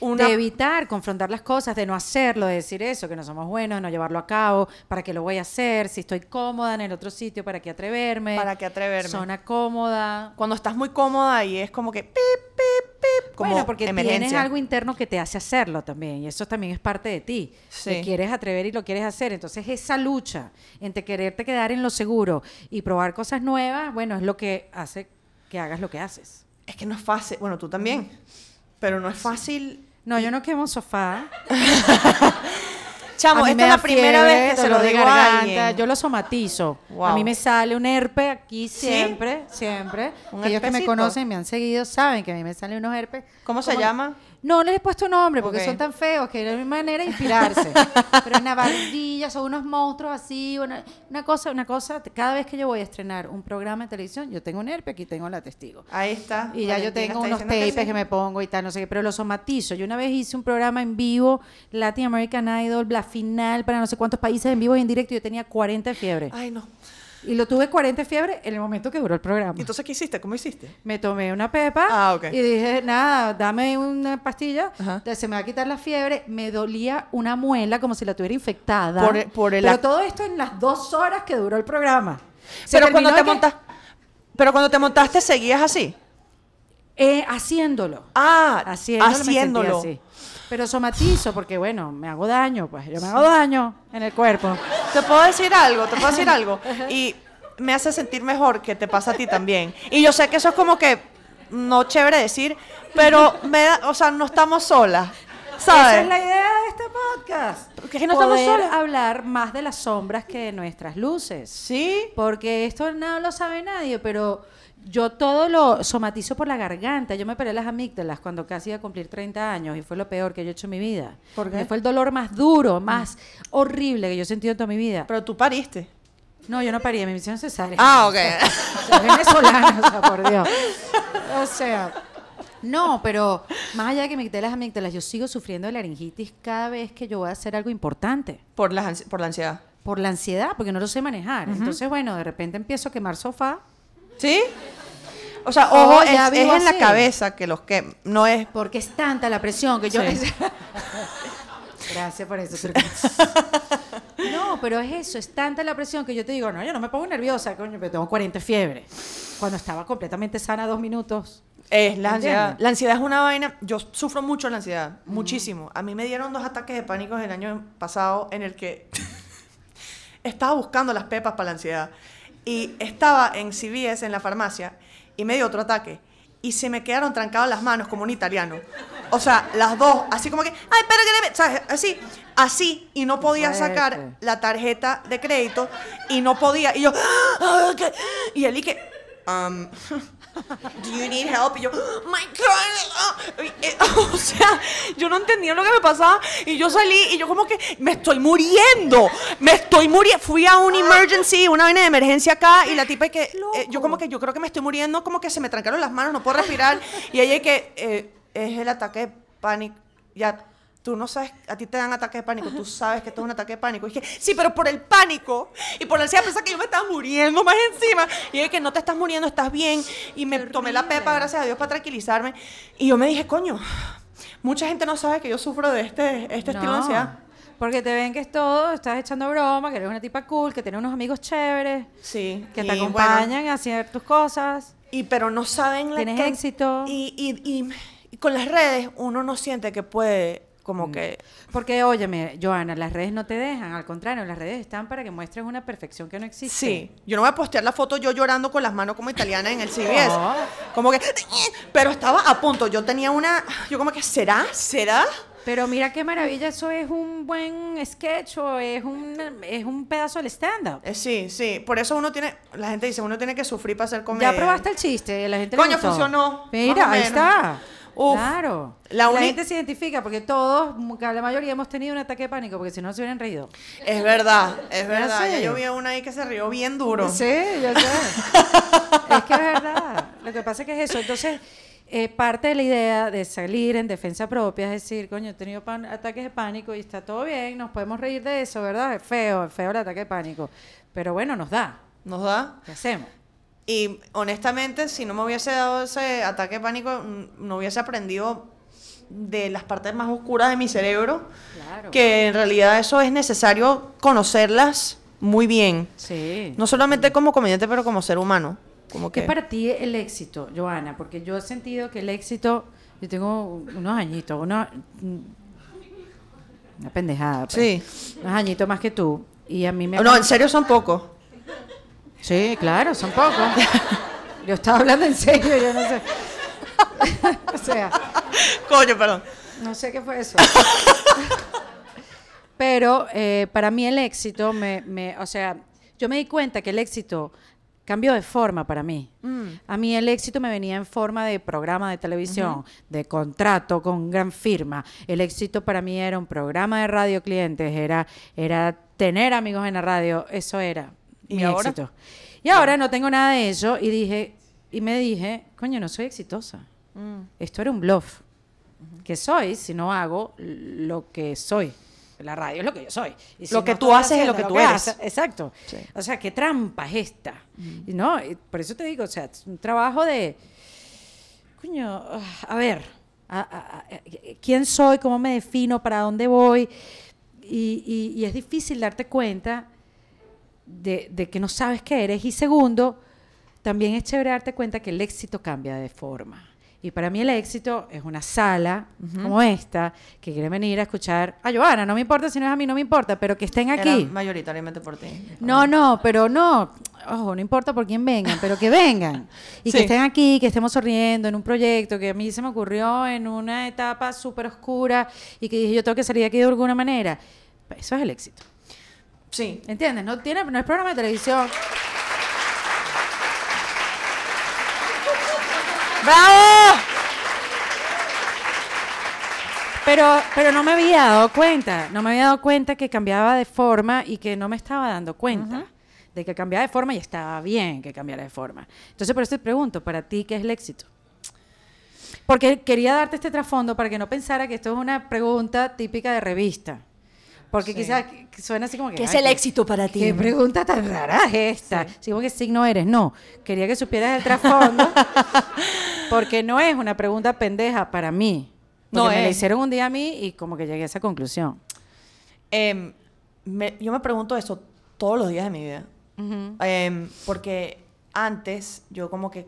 de evitar confrontar las cosas, de no hacerlo, de decir eso, que no somos buenos, no llevarlo a cabo, para qué lo voy a hacer, si estoy cómoda en el otro sitio, para qué atreverme. Para qué atreverme. Zona cómoda. Cuando estás muy cómoda y es como que pip, pip, pip, como bueno, porque tienes algo interno que te hace hacerlo también, y eso también es parte de ti. quieres atrever y lo quieres hacer, entonces esa lucha entre quererte quedar en lo seguro y probar cosas nuevas, bueno, es lo que hace que hagas lo que haces. Es que no es fácil, bueno, tú también, pero no es fácil no, yo no quemo sofá. Chamo, esta es la primera vez que se lo digo a alguien. Yo lo somatizo. A mí me sale un herpe aquí siempre, siempre. Aquellos que me conocen, me han seguido, saben que a mí me sale unos herpes. ¿Cómo se llama? No, no les he puesto nombre porque son tan feos que de mi manera de inspirarse. Pero una bandilla son unos monstruos así, una, cosa, una cosa. Cada vez que yo voy a estrenar un programa de televisión, yo tengo un herpe aquí tengo la testigo. Ahí está. Y ya yo tengo unos tapes que, me pongo y tal, no sé qué, pero los somatizo. Yo una vez hice un programa en vivo, Latin American Idol, la final para no sé cuántos países en vivo y en directo, yo tenía 40 de fiebre. Ay, no. Y lo tuve 40 fiebre en el momento que duró el programa. ¿Y entonces qué hiciste? ¿Cómo hiciste? Me tomé una pepa ah, y dije, nada, dame una pastilla, se me va a quitar la fiebre. Me dolía una muela como si la tuviera infectada. Pero todo esto en las dos horas que duró el programa. pero, cuando te pero cuando te montaste, ¿seguías así? Eh, haciéndolo. Ah, haciéndolo. haciéndolo. Pero somatizo porque, bueno, me hago daño, pues yo me hago daño en el cuerpo. Te puedo decir algo, te puedo decir algo. Y me hace sentir mejor que te pasa a ti también. Y yo sé que eso es como que, no chévere decir, pero, me da, o sea, no estamos solas. ¿sabes? Esa es la idea de este podcast. Porque que no estamos solas. hablar más de las sombras que de nuestras luces. Sí. Porque esto no lo sabe nadie, pero yo todo lo somatizo por la garganta. Yo me paré las amígdalas cuando casi iba a cumplir 30 años y fue lo peor que yo he hecho en mi vida. ¿Por qué? Fue el dolor más duro, ah. más horrible que yo he sentido en toda mi vida. Pero tú pariste. No, yo no parí, me hicieron cesárea. Ah, ok. venezolana, o sea, por Dios. O sea, no, pero más allá de que me quité las amígdalas, yo sigo sufriendo de laringitis cada vez que yo voy a hacer algo importante. Por la, por la ansiedad. Por la ansiedad, porque no lo sé manejar. Entonces, bueno, de repente empiezo a quemar sofá ¿Sí? O sea, ojo, oh, es, en la cabeza que los que no es. Porque es tanta la presión que yo. Gracias por eso. no, pero es eso, es tanta la presión que yo te digo, no, yo no me pongo nerviosa, coño, pero tengo 40 fiebre. Cuando estaba completamente sana dos minutos. Es la ansiedad. La ansiedad es una vaina. Yo sufro mucho la ansiedad, muchísimo. A mí me dieron dos ataques de pánico el año pasado en el que estaba buscando las pepas para la ansiedad. Y estaba en CVS, en la farmacia, y me dio otro ataque. Y se me quedaron trancadas las manos como un italiano. O sea, las dos, así como que, ay, pero que ¿sabes? Así, así, y no podía sacar la tarjeta de crédito, y no podía, y yo, ¡Ah! y el y que, um, Do you need help? Y yo, my God. Ah". Eh, o sea, yo no entendía lo que me pasaba. Y yo salí y yo, como que me estoy muriendo. Me estoy muriendo. Fui a un emergency, una vaina de emergencia acá. Y la tipa que. Eh, yo, como que yo creo que me estoy muriendo. Como que se me trancaron las manos, no puedo respirar. Y ella que. Eh, es el ataque de pánico. Ya tú no sabes, a ti te dan ataques de pánico, tú sabes que esto es un ataque de pánico. Y sí, pero por el pánico y por la ansiedad pensaba que yo me estaba muriendo más encima. Y dije que no te estás muriendo, estás bien. Y me tomé la pepa, gracias a Dios, para tranquilizarme. Y yo me dije, coño, mucha gente no sabe que yo sufro de este, este estilo de ansiedad. Porque te ven que es todo, estás echando broma, que eres una tipa cool, que tienes unos amigos chéveres. Sí. Que te acompañan a hacer tus cosas. Y pero no saben que Tienes éxito. y con las redes uno no siente que puede como mm. que, porque óyeme, Joana, las redes no te dejan, al contrario, las redes están para que muestres una perfección que no existe. Sí, yo no voy a postear la foto yo llorando con las manos como italiana en el CBS. Como que, pero estaba a punto, yo tenía una, yo como que, ¿será? ¿Será? Pero mira qué maravilla, eso es un buen sketch es un, es un pedazo del stand-up. Eh, sí, sí. Por eso uno tiene, la gente dice, uno tiene que sufrir para hacer comedia. Ya probaste el chiste, la gente Coño, funcionó. Mira, ahí está claro. La, gente se identifica porque todos, la mayoría hemos tenido un ataque de pánico porque si no se hubieran reído. Es verdad, es verdad. Yo vi a una ahí que se rió bien duro. Sí, yo sé. es que es verdad. Lo que pasa es que es eso. Entonces, eh, parte de la idea de salir en defensa propia es decir, coño, he tenido ataques de pánico y está todo bien, nos podemos reír de eso, ¿verdad? Es feo, es feo el ataque de pánico. Pero bueno, nos da. ¿Nos da? ¿Qué hacemos? Y honestamente, si no me hubiese dado ese ataque de pánico, mm, no hubiese aprendido de las partes más oscuras de mi cerebro, que en realidad eso es necesario conocerlas muy bien. Sí. No solamente como comediante, pero como ser humano. Como ¿Qué que... para ti el éxito, Joana? Porque yo he sentido que el éxito, yo tengo unos añitos, unos, mm, una pendejada. Pues. Sí. Unos añitos más que tú. Y a mí me... No, en serio son pocos. Sí, claro, son pocos. yo estaba hablando en serio, yo no sé. o sea. Coño, perdón. No sé qué fue eso. Pero eh, para mí el éxito, me, me, o sea, yo me di cuenta que el éxito cambió de forma para mí. Mm. A mí el éxito me venía en forma de programa de televisión, de contrato con gran firma. El éxito para mí era un programa de radio clientes, era, era tener amigos en la radio, eso era. ¿Y ahora? éxito. Y ahora no tengo nada de eso y dije, y me dije, coño, no soy exitosa. Mm. Esto era un bluff. Que soy si no hago lo que soy. La radio es lo que yo soy. lo que tú haces es lo que tú Haces. Exacto. O sea, qué trampa es esta. no, por eso te digo, o sea, es un trabajo de. Coño, a ver, eh, quién soy, cómo me defino, para dónde voy. y, es difícil darte cuenta de, que no sabes qué eres. Y segundo, también es chévere darte cuenta que el éxito cambia de forma. Y para mí el éxito es una sala como esta, que quiere venir a escuchar a Joana, no me importa si no es a mí, no me importa, pero que estén aquí. mayoritariamente por ti. No, no, pero no, ojo, no importa por quién vengan, pero que vengan. Y que estén aquí, que estemos sonriendo en un proyecto que a mí se me ocurrió en una etapa súper oscura y que dije yo tengo que salir de aquí de alguna manera. Eso es el éxito. Sí. ¿Entiendes? No, tiene, no es programa de televisión. ¡Bravo! Pero, pero no me había dado cuenta, no me había dado cuenta que cambiaba de forma y que no me estaba dando cuenta. De que cambiaba de forma y estaba bien que cambiara de forma. Entonces, por eso te pregunto, para ti, ¿qué es el éxito? Porque quería darte este trasfondo para que no pensara que esto es una pregunta típica de revista. Porque quizás suena así como que... ¿Qué es el éxito para ti? ¿Qué pregunta tan rara es esta? Sí. ¿qué signo eres? No, quería que supieras el trasfondo, porque no es una pregunta pendeja para mí. no me la hicieron un día a mí y como que llegué a esa conclusión. Em, yo me pregunto eso todos los días de mi vida. Em, porque antes yo como que...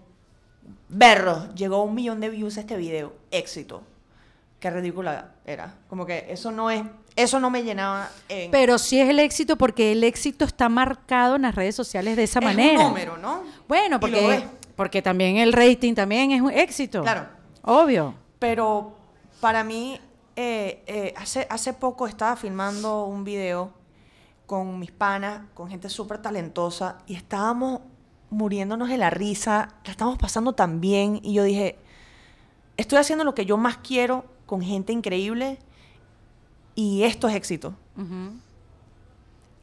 Berro, llegó un millón de views a este video. Éxito qué ridícula era. Como que eso no es, eso no me llenaba. Pero sí es el éxito porque el éxito está marcado en las redes sociales de esa manera. Un número, ¿no? Bueno, porque, porque también el rating también es un éxito. Claro. Obvio. Pero para mí, eh, eh, hace, hace poco estaba filmando un video con mis panas, con gente súper talentosa, y estábamos muriéndonos de la risa, la estamos pasando tan bien, y yo dije, estoy haciendo lo que yo más quiero con gente increíble y esto es éxito.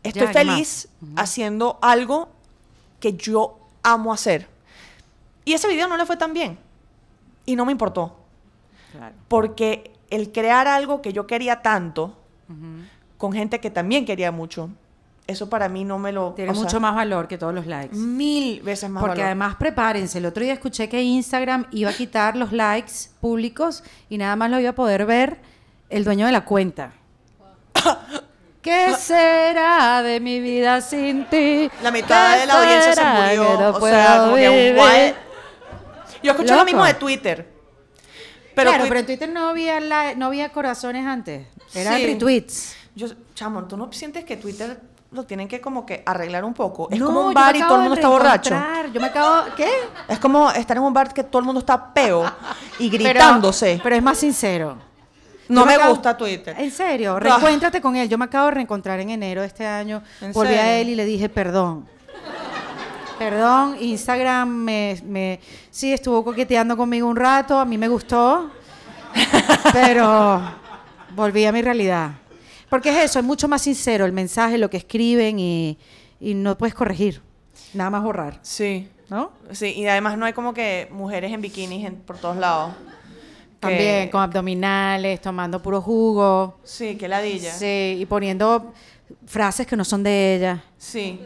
Estoy feliz haciendo algo que yo amo hacer. Y ese video no le fue tan bien y no me importó. Porque el crear algo que yo quería tanto, con gente que también quería mucho, eso para mí no me lo... Tiene mucho más valor que todos los likes. Mil veces más Porque además prepárense, el otro día escuché que Instagram iba a quitar los likes públicos y nada más lo iba a poder ver el dueño de la cuenta. ¿Qué será de mi vida sin ti? La mitad de la audiencia se murió. o sea, Yo escuché lo mismo de Twitter. Pero claro, pero en Twitter no había, no había corazones antes. Eran retweets. Yo, chamo, ¿tú no sientes que Twitter tienen que como que arreglar un poco. Es como un bar y todo el mundo está borracho. Yo me ¿Qué? Es como estar en un bar que todo el mundo está peo y gritándose. Pero, es más sincero. No me, gusta Twitter. En serio, reencuéntrate con él. Yo me acabo de reencontrar en enero de este año. Volví a él y le dije perdón. Perdón, Instagram me, me... Sí, estuvo coqueteando conmigo un rato. A mí me gustó. pero volví a mi realidad. Porque es eso, es mucho más sincero el mensaje, lo que escriben y, no puedes corregir, nada más borrar. Sí. ¿No? Sí, y además no hay como que mujeres en bikinis por todos lados. También, con abdominales, tomando puro jugo. Sí, que ladilla. Sí, y poniendo frases que no son de ella. Sí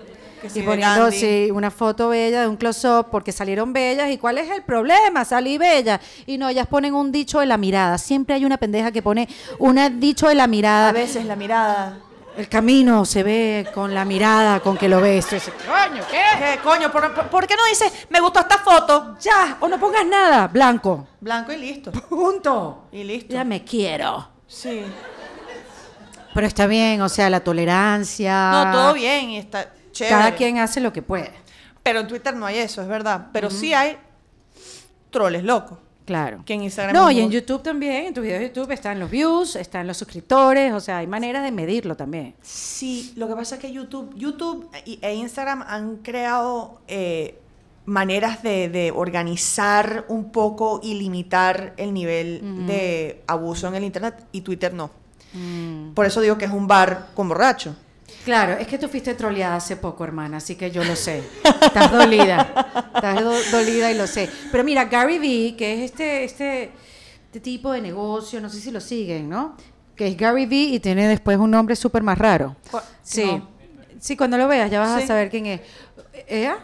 y poniendo sí, una foto bella de un close-up porque salieron bellas. ¿Y cuál es el problema? Salí bella. Y no, ellas ponen un dicho de la mirada. Siempre hay una pendeja que pone un dicho de la mirada. A veces la mirada. El camino se ve con la mirada con que lo ves. coño, ¿qué? coño? ¿Por, qué no dices, me gustó esta foto? Ya. O no pongas nada. Blanco. Blanco y listo. Punto. Y listo. Ya me quiero. Sí. Pero está bien, o sea, la tolerancia. No, todo bien. Está, cada quien hace lo que puede. Pero en Twitter no hay eso, es verdad. Pero sí hay troles locos. Claro. Que en Instagram. No, y en YouTube también, en tus videos de YouTube están los views, están los suscriptores, o sea, hay maneras de medirlo también. Sí, lo que pasa es que YouTube, YouTube e Instagram han creado eh, maneras de, organizar un poco y limitar el nivel de abuso en el Internet y Twitter no. Mm. Por eso digo que es un bar con borracho. Claro, es que tú fuiste troleada hace poco, hermana, así que yo lo sé. Estás dolida. Estás dolida y lo sé. Pero mira, Gary Vee, que es este, este, este, tipo de negocio, no sé si lo siguen, ¿no? Que es Gary Vee y tiene después un nombre súper más raro. Sí. Sí, cuando lo veas ya vas a saber quién es. ¿Ea?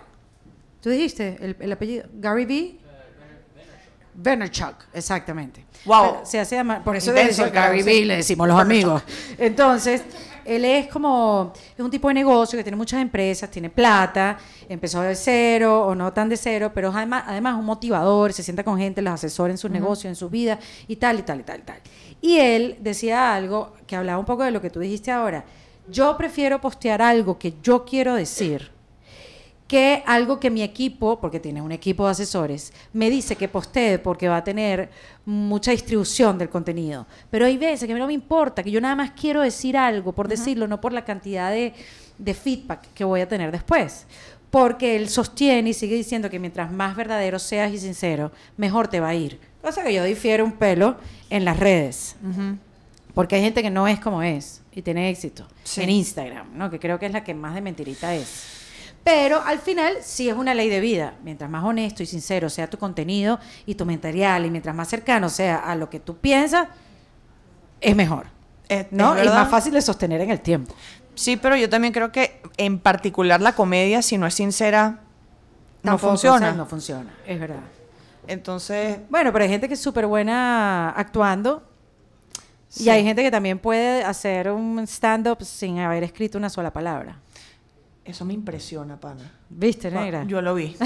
¿Tú dijiste el, apellido? ¿Gary Vee? Chuck, exactamente. Wow. se hace por eso, Gary Vee le decimos los amigos. Entonces, él es como, es un tipo de negocio que tiene muchas empresas, tiene plata, empezó de cero o no tan de cero, pero además, además un motivador, se sienta con gente, los asesora en su negocio, en su vida y tal, y tal, y tal, y tal. Y él decía algo que hablaba un poco de lo que tú dijiste ahora. Yo prefiero postear algo que yo quiero decir que algo que mi equipo, porque tiene un equipo de asesores, me dice que postee porque va a tener mucha distribución del contenido. Pero hay veces que no me importa, que yo nada más quiero decir algo por decirlo, no por la cantidad de, feedback que voy a tener después porque él sostiene y sigue diciendo que mientras más verdadero seas y sincero, mejor te va a ir. Cosa que yo difiero un pelo en las redes. Porque hay gente que no es como es y tiene éxito. En Instagram, ¿no? Que creo que es la que más de mentirita es. Pero al final sí es una ley de vida. Mientras más honesto y sincero sea tu contenido y tu material y mientras más cercano sea a lo que tú piensas, es mejor. Eh, es, ¿no? Es más fácil de sostener en el tiempo. Sí, pero yo también creo que en particular la comedia, si no es sincera, no funciona. no funciona, es verdad. Entonces. Bueno, pero hay gente que es súper buena actuando. Y hay gente que también puede hacer un stand-up sin haber escrito una sola palabra. Eso me impresiona, pana. ¿Viste, negra? Yo lo vi.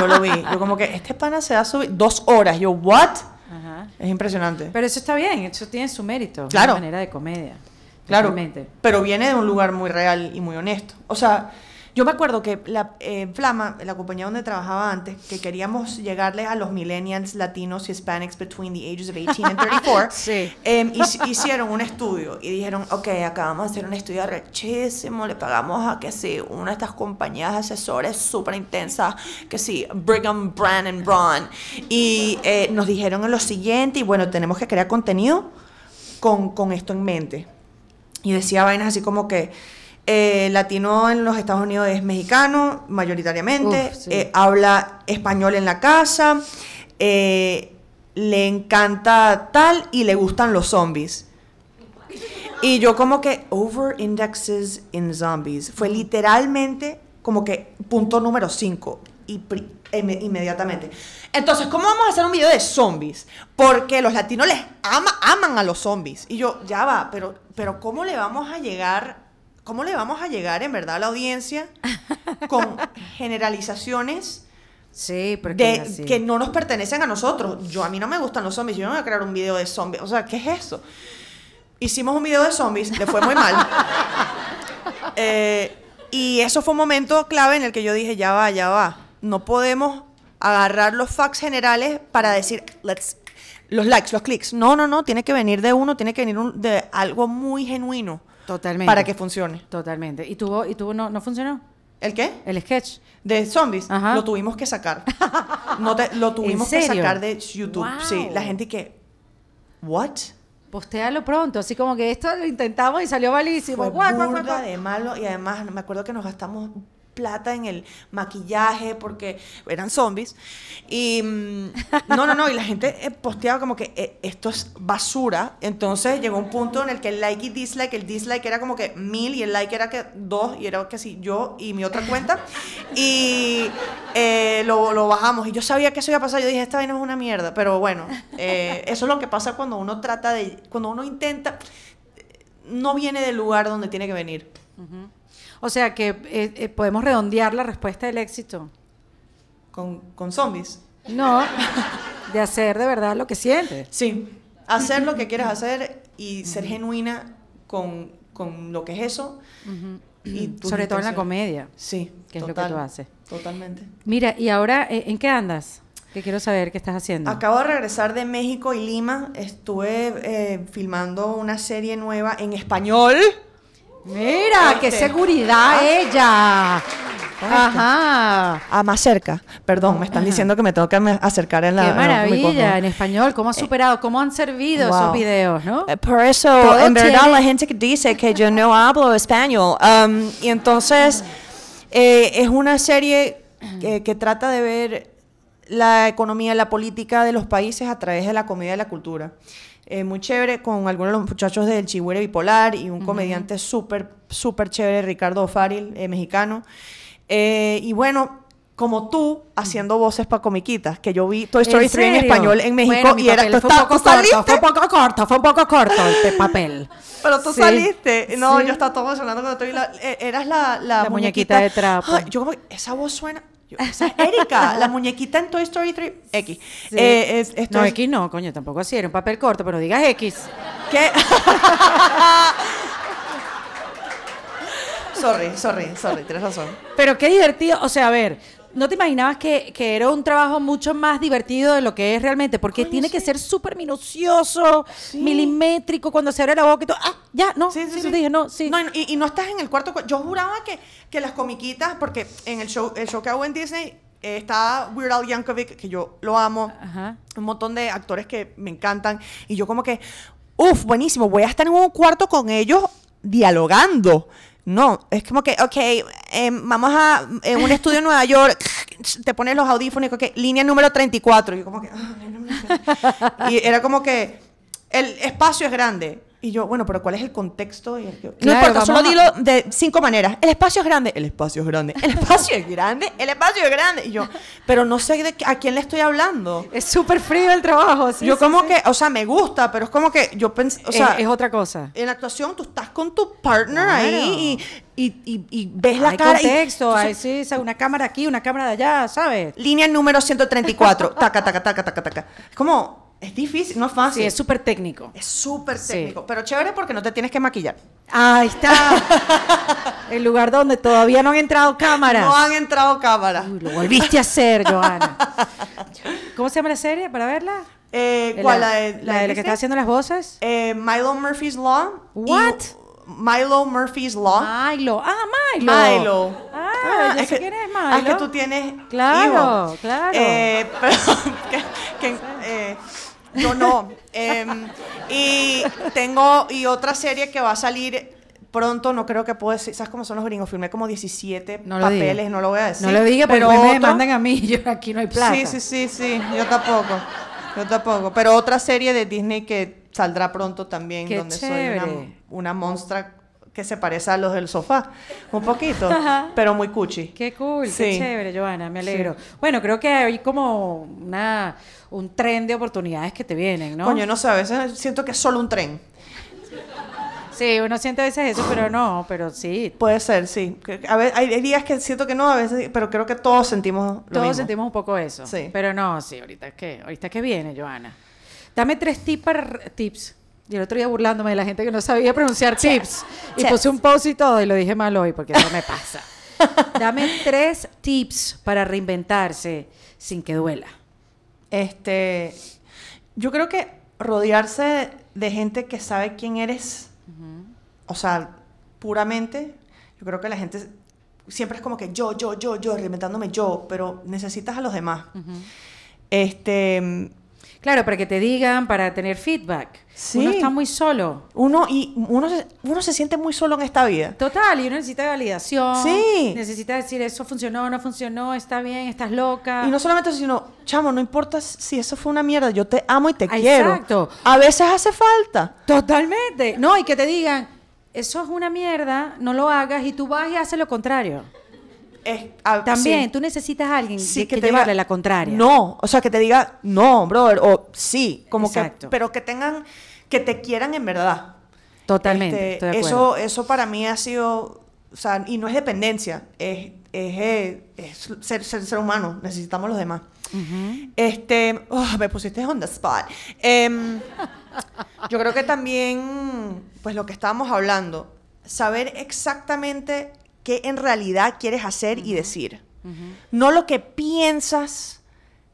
Yo lo vi. Yo como que este pana se da subido dos horas. Yo, ¿what? Es impresionante. Pero eso está bien, eso tiene su mérito. Claro. De manera de comedia. Claro. Pero viene de un lugar muy real y muy honesto. O sea, yo me acuerdo que la, eh, Flama, la compañía donde trabajaba antes, que queríamos llegarles a los millennials latinos y hispanics between the ages of 18 and 34, em, hicieron un estudio y dijeron, ok, acabamos de hacer un estudio rechísimo, le pagamos a que sí, una de estas compañías de asesores súper intensas, que sí, Brigham, Brand and Braun, y eh, nos dijeron lo siguiente, y bueno, tenemos que crear contenido con, con esto en mente. Y decía vainas así como que eh, latino en los Estados Unidos es mexicano, mayoritariamente. Eh, habla español en la casa. Eh, le encanta tal y le gustan los zombies. Y yo como que over indexes in zombies. Fue literalmente como que punto número 5. Y em, inmediatamente. Entonces, ¿cómo vamos a hacer un video de zombies? Porque los latinos les ama, aman a los zombies. Y yo, ya va, pero, pero ¿cómo le vamos a llegar ¿cómo le vamos a llegar en verdad a la audiencia con generalizaciones? que no nos pertenecen a nosotros. Yo a mí no me gustan los zombies, yo no voy a crear un video de zombies. O sea, ¿qué es eso? Hicimos un video de zombies, le fue muy mal. Eh, y eso fue un momento clave en el que yo dije, ya va, ya va. No podemos agarrar los facts generales para decir, los likes, los clics. No, no, no, tiene que venir de uno, tiene que venir de algo muy genuino. Totalmente. Para que funcione. Totalmente. ¿Y tuvo, y tuvo no, no funcionó? ¿El qué? El sketch. De zombies. Lo tuvimos que sacar. No te, lo tuvimos que sacar de YouTube. Sí, la gente que... ¿What? Postéalo pronto, así como que esto lo intentamos y salió malísimo. Fue de malo y además me acuerdo que nos gastamos plata en el maquillaje porque eran zombies. Y mm, no, no, no, y la gente eh, posteaba como que eh, esto es basura. Entonces llegó un punto en el que el like y dislike, el dislike era como que mil y el like era que dos y era que sí, yo y mi otra cuenta. Y eh, lo, bajamos. Y yo sabía que eso iba a pasar. Yo dije, esta vaina es una mierda. Pero bueno, eso es lo que pasa cuando uno trata de, cuando uno intenta, no viene del lugar donde tiene que venir. O sea que eh, eh, podemos redondear la respuesta del éxito. Con, zombies. No, de hacer de verdad lo que sientes. Sí, hacer lo que quieras hacer y ser genuina con, lo que es eso. y Sobre todo en la comedia. Sí, que es lo que tú haces. Totalmente. Mira, ¿y ahora eh, en qué andas? Que quiero saber qué estás haciendo. Acabo de regresar de México y Lima. Estuve filmando una serie nueva en español. Mira, qué seguridad ah. ella. Ajá. A ah, más cerca. Perdón, me están diciendo que me tengo que acercar en la. Qué maravilla, en español. ¿Cómo ha eh, superado? ¿Cómo han servido esos videos, no? Eh, por eso, en verdad, la gente que dice que yo no hablo español. Um, y entonces, eh, es una serie que, trata de ver la economía, y la política de los países a través de la comida y la cultura. Eh, muy chévere, con algunos de los muchachos del Chihuahua Bipolar y un comediante súper, súper chévere, Ricardo Faril, eh, mexicano. Eh, y bueno, como tú haciendo voces para comiquitas, que yo vi Toy Story ¿En 3 en español en México y era tú fue un poco corto, fue un poco corto, fue un poco corto este papel. Pero tú saliste, no, yo estaba todo emocionado cuando te la, eras la, la, muñequita. de trapo. yo como, esa voz suena o sea, Erika, la muñequita en Toy Story 3, X. Eh, no, X no, coño, tampoco así, era un papel corto, pero digas X. ¿Qué? sorry, sorry, sorry, tienes razón. Pero qué divertido, o sea, a ver, no te imaginabas que, era un trabajo mucho más divertido de lo que es realmente, porque tiene que ser súper minucioso, milimétrico, cuando se abre la boca y todo, ah, ya, no, sí, sí, dije, no, sí. No, y, no estás en el cuarto, yo juraba que, que las comiquitas, porque en el show, el show que hago en Disney eh, está Weird Al Yankovic, que yo lo amo, un montón de actores que me encantan, y yo como que, uff, buenísimo, voy a estar en un cuarto con ellos dialogando. No, es como que, ok, em, vamos a un estudio en Nueva York, te pones los audífonos y línea número 34. Y yo como que... y era como que el espacio es grande, y yo, bueno, pero ¿cuál es el contexto? no importa, solo dilo de cinco maneras. El espacio es grande, el espacio es grande, el espacio es grande, el espacio es grande. Y yo, pero no sé de a quién le estoy hablando. Es súper frío el trabajo. yo como que, o sea, me gusta, pero es como que yo pensé, o sea... Es, otra cosa. En la actuación tú estás con tu partner ahí y, y, y, ves la hay cara. contexto, sí, una cámara aquí, una cámara de allá, ¿sabes? Línea número 134, taca, taca, taca, taca, taca. Es como es difícil, no es fácil. Sí, es súper técnico. Es súper técnico, pero chévere porque no te tienes que maquillar. Ahí está. El lugar donde todavía no han entrado cámaras. No han entrado cámaras. lo volviste a hacer, Joana. ¿Cómo se llama la serie para verla? Eh, eh, ¿Cuál? La, la, de, la, que está haciendo las voces. Eh, Milo Murphy's Law. ¿What? Milo Murphy's Law. Milo. Ah, Milo. Milo. Ah, ah ya sé quién es Milo. Ah, es que tú tienes. Claro, claro. No, no. Em, y tengo, y otra serie que va a salir pronto, no creo que pueda decir, ¿sabes cómo son los gringos? Filmé como 17 papeles, no lo voy a decir. No lo diga, pero me mandan a mí, yo aquí no hay plata. Sí, sí, sí, sí, yo tampoco, yo tampoco. Pero otra serie de Disney que saldrá pronto también, donde soy una, una monstra que se parece a los del sofá, un poquito, pero muy cuchi. Qué cool, qué chévere, Joana, me alegro. Bueno, creo que hay como una, un tren de oportunidades que te vienen, ¿no? Coño, no sé, a veces siento que es solo un tren. Sí, uno siente a veces eso, pero no, pero sí. Puede ser, sí. A hay días que siento que no, a veces, pero creo que todos sentimos lo Todos sentimos un poco eso. Sí. Pero no, sí, ahorita es que, ahorita que viene, Joana. Dame tres tips tips y el otro día burlándome de la gente que no sabía pronunciar tips. Y puse un pause y todo y lo dije mal hoy porque eso me pasa. Dame tres tips para reinventarse sin que duela. Este, yo creo que rodearse de gente que sabe quién eres, o sea, puramente, yo creo que la gente siempre es como que yo, yo, yo, yo, reinventándome yo, pero necesitas a los demás. Este. Claro, para que te digan, para tener feedback. Sí. Uno está muy solo. Uno, y uno, se, uno se siente muy solo en esta vida. Total, y uno necesita validación. Sí. Necesita decir, eso funcionó, no funcionó, está bien, estás loca. Y no solamente eso, sino, chamo, no importa si eso fue una mierda, yo te amo y te ah, quiero. Exacto. A veces hace falta. Totalmente. No, y que te digan, eso es una mierda, no lo hagas, y tú vas y haces lo contrario. Ah, también, tú necesitas a alguien que, te diga, la contraria. No, o sea, que te diga, no, brother, o sí, como que, pero que tengan, que te quieran en verdad. Totalmente. Este, eso, eso para mí ha sido, o sea, y no es dependencia, es, es, eh, ser, ser, humano, necesitamos los demás. Este, oh, me pusiste on the spot. Em, yo creo que también, pues lo que estábamos hablando, saber exactamente qué en realidad quieres hacer y decir. No lo que piensas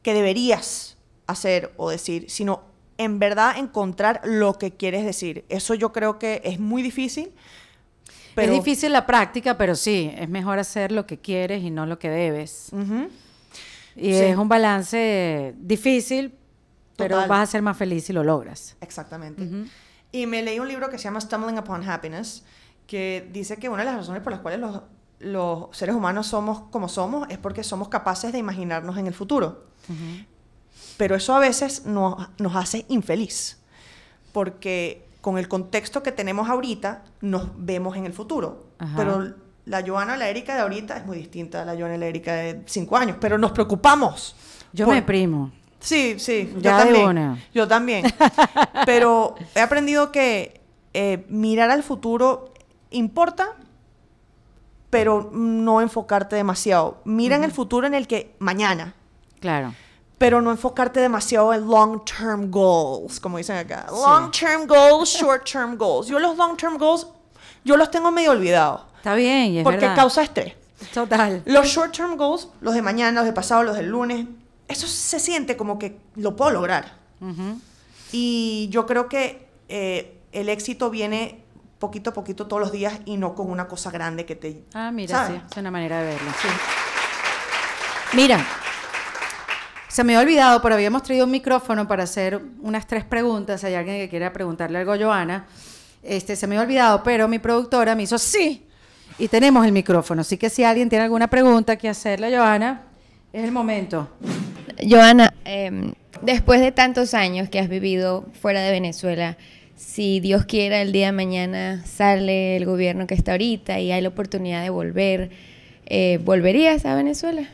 que deberías hacer o decir, sino en verdad encontrar lo que quieres decir. Eso yo creo que es muy difícil. Es difícil la práctica, pero sí, es mejor hacer lo que quieres y no lo que debes. Y es un balance difícil, pero vas a ser más feliz si lo logras. Exactamente. Y me leí un libro que se llama Stumbling Upon Happiness, que dice que una de las razones por las cuales los, seres humanos somos como somos es porque somos capaces de imaginarnos en el futuro. Pero eso a veces nos, hace infeliz, porque con el contexto que tenemos ahorita, nos vemos en el futuro. Pero la Joana, la Erika de ahorita es muy distinta a la Joana, la Erika de cinco años, pero nos preocupamos. Yo me primo. Sí, sí, yo también. Yo también. pero he aprendido que eh, mirar al futuro importa, pero no enfocarte demasiado. Mira en el futuro en el que mañana. Claro. Pero no enfocarte demasiado en long-term goals, como dicen acá. Long-term goals, short-term goals. Yo los long-term goals, yo los tengo medio olvidados. Está bien, Porque causa estrés. Total. Los short-term goals, los de mañana, los de pasado, los del lunes, eso se siente como que lo puedo lograr. Y yo creo que eh, el éxito viene poquito a poquito todos los días y no con una cosa grande que te... Ah, mira, sí, es una manera de verlo. Sí. Mira, se me había olvidado, pero habíamos traído un micrófono para hacer unas tres preguntas. Hay alguien que quiera preguntarle algo a Joana. Este, se me había olvidado, pero mi productora me hizo sí. Y tenemos el micrófono. Así que si alguien tiene alguna pregunta que hacerle a Joana, es el momento. Joana, em, después de tantos años que has vivido fuera de Venezuela, si Dios quiera, el día de mañana sale el gobierno que está ahorita y hay la oportunidad de volver, eh, ¿volverías a Venezuela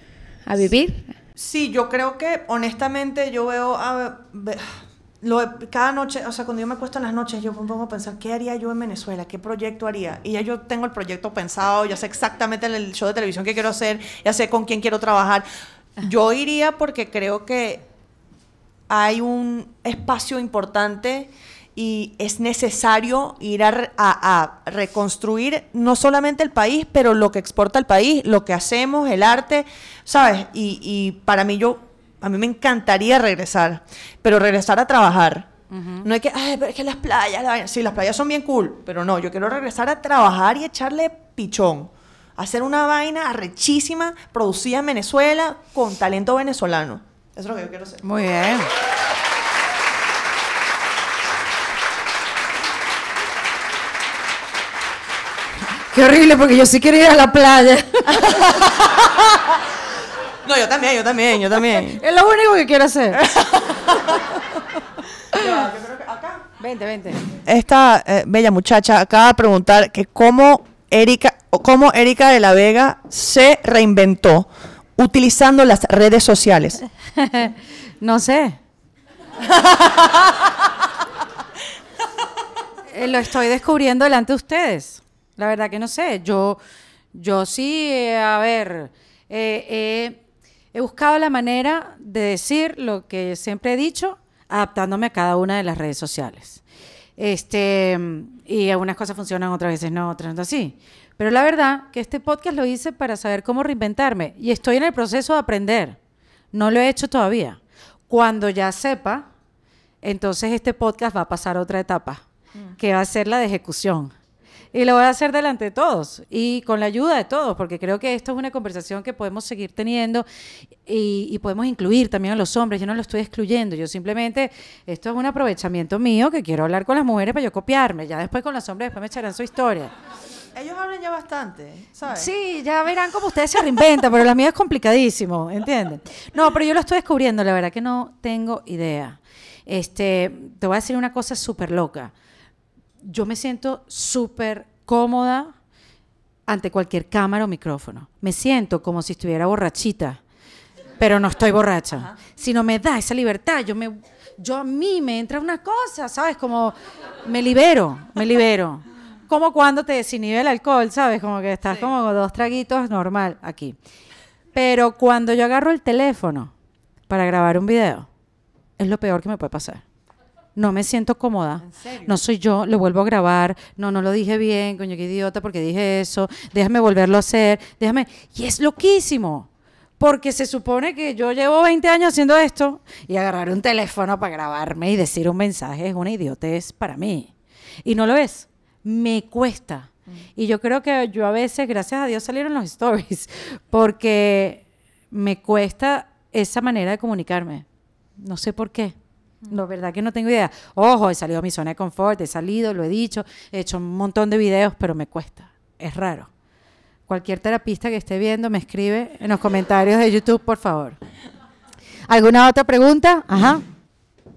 a vivir? Sí, yo creo que honestamente yo veo a, cada noche, o sea, cuando yo me acuesto en las noches, yo me pongo a pensar, ¿qué haría yo en Venezuela? ¿Qué proyecto haría? Y ya yo tengo el proyecto pensado, ya sé exactamente el show de televisión que quiero hacer, ya sé con quién quiero trabajar. Yo iría porque creo que hay un espacio importante y es necesario ir a, reconstruir no solamente el país, pero lo que exporta el país, lo que hacemos, el arte, ¿sabes? Y, para mí yo, a mí me encantaría regresar, pero regresar a trabajar. No hay que, ay, pero es que las playas, sí, las playas son bien cool, pero no, yo quiero regresar a trabajar y echarle pichón, hacer una vaina arrechísima, producida en Venezuela, con talento venezolano. Eso es lo que yo quiero hacer. Muy bien. Qué horrible, porque yo sí quiero ir a la playa. No, yo también, yo también, yo también. Es lo único que quiero hacer. acá. Vente, vente. Esta eh, bella muchacha acaba de preguntar que cómo Erika, cómo Erika de la Vega se reinventó utilizando las redes sociales. no sé. Eh, lo estoy descubriendo delante de ustedes. La verdad que no sé. Yo, yo sí, eh, a ver, eh, eh, he buscado la manera de decir lo que siempre he dicho, adaptándome a cada una de las redes sociales. Este, y algunas cosas funcionan, otras veces no, otras no así. Pero la verdad que este podcast lo hice para saber cómo reinventarme y estoy en el proceso de aprender. No lo he hecho todavía. Cuando ya sepa, entonces este podcast va a pasar a otra etapa, mm. que va a ser la de ejecución. Y lo voy a hacer delante de todos y con la ayuda de todos, porque creo que esto es una conversación que podemos seguir teniendo y, podemos incluir también a los hombres. Yo no lo estoy excluyendo, yo simplemente, esto es un aprovechamiento mío que quiero hablar con las mujeres para yo copiarme. Ya después con los hombres, después me echarán su historia. Ellos hablan ya bastante, ¿sabes? Sí, ya verán cómo ustedes se reinventan, pero la mía es complicadísimo, ¿entienden? No, pero yo lo estoy descubriendo, la verdad que no tengo idea. Este, te voy a decir una cosa súper loca yo me siento súper cómoda ante cualquier cámara o micrófono. Me siento como si estuviera borrachita, pero no estoy borracha. Si no me da esa libertad, yo me yo a mí me entra una cosa, ¿sabes? Como me libero, me libero. Como cuando te desinhibe el alcohol, ¿sabes? Como que estás como dos traguitos normal aquí. Pero cuando yo agarro el teléfono para grabar un video, es lo peor que me puede pasar no me siento cómoda. No soy yo, lo vuelvo a grabar, no, no lo dije bien, coño, qué idiota, porque dije eso, déjame volverlo a hacer, déjame. Y es loquísimo, porque se supone que yo llevo 20 años haciendo esto y agarrar un teléfono para grabarme y decir un mensaje es una idiotez para mí. Y no lo es, me cuesta. Mm. Y yo creo que yo a veces, gracias a Dios, salieron los stories, porque me cuesta esa manera de comunicarme. No sé por qué. No, verdad que no tengo idea. Ojo, he salido de mi zona de confort, he salido, lo he dicho, he hecho un montón de videos, pero me cuesta. Es raro. Cualquier terapista que esté viendo me escribe en los comentarios de YouTube, por favor. ¿Alguna otra pregunta? Ajá.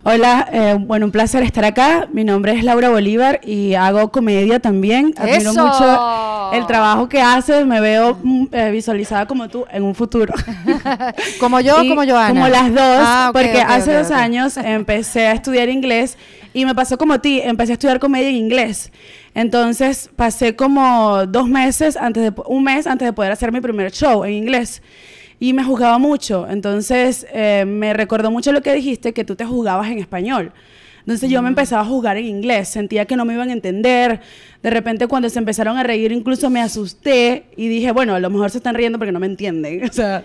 Hola, eh, bueno, un placer estar acá. Mi nombre es Laura Bolívar y hago comedia también. Admiro Eso. mucho el trabajo que haces. Me veo mm, eh, visualizada como tú en un futuro. como yo, como Joana. Como las dos, ah, porque hace dos años empecé a estudiar inglés y me pasó como a ti, empecé a estudiar comedia en inglés. Entonces pasé como dos meses antes de un mes antes de poder hacer mi primer show en inglés y me juzgaba mucho. Entonces eh, me recordó mucho lo que dijiste, que tú te juzgabas en español. Entonces yo me mm. empezaba a jugar en inglés, sentía que no me iban a entender. De repente cuando se empezaron a reír incluso me asusté y dije, bueno, a lo mejor se están riendo porque no me entienden. O sea,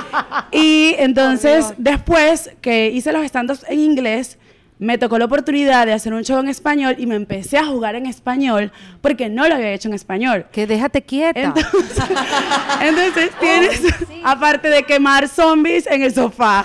y entonces después que hice los stand en inglés, me tocó la oportunidad de hacer un show en español y me empecé a jugar en español porque no lo había hecho en español. Que déjate quieta. Entonces, tienes, aparte de quemar zombies en el sofá.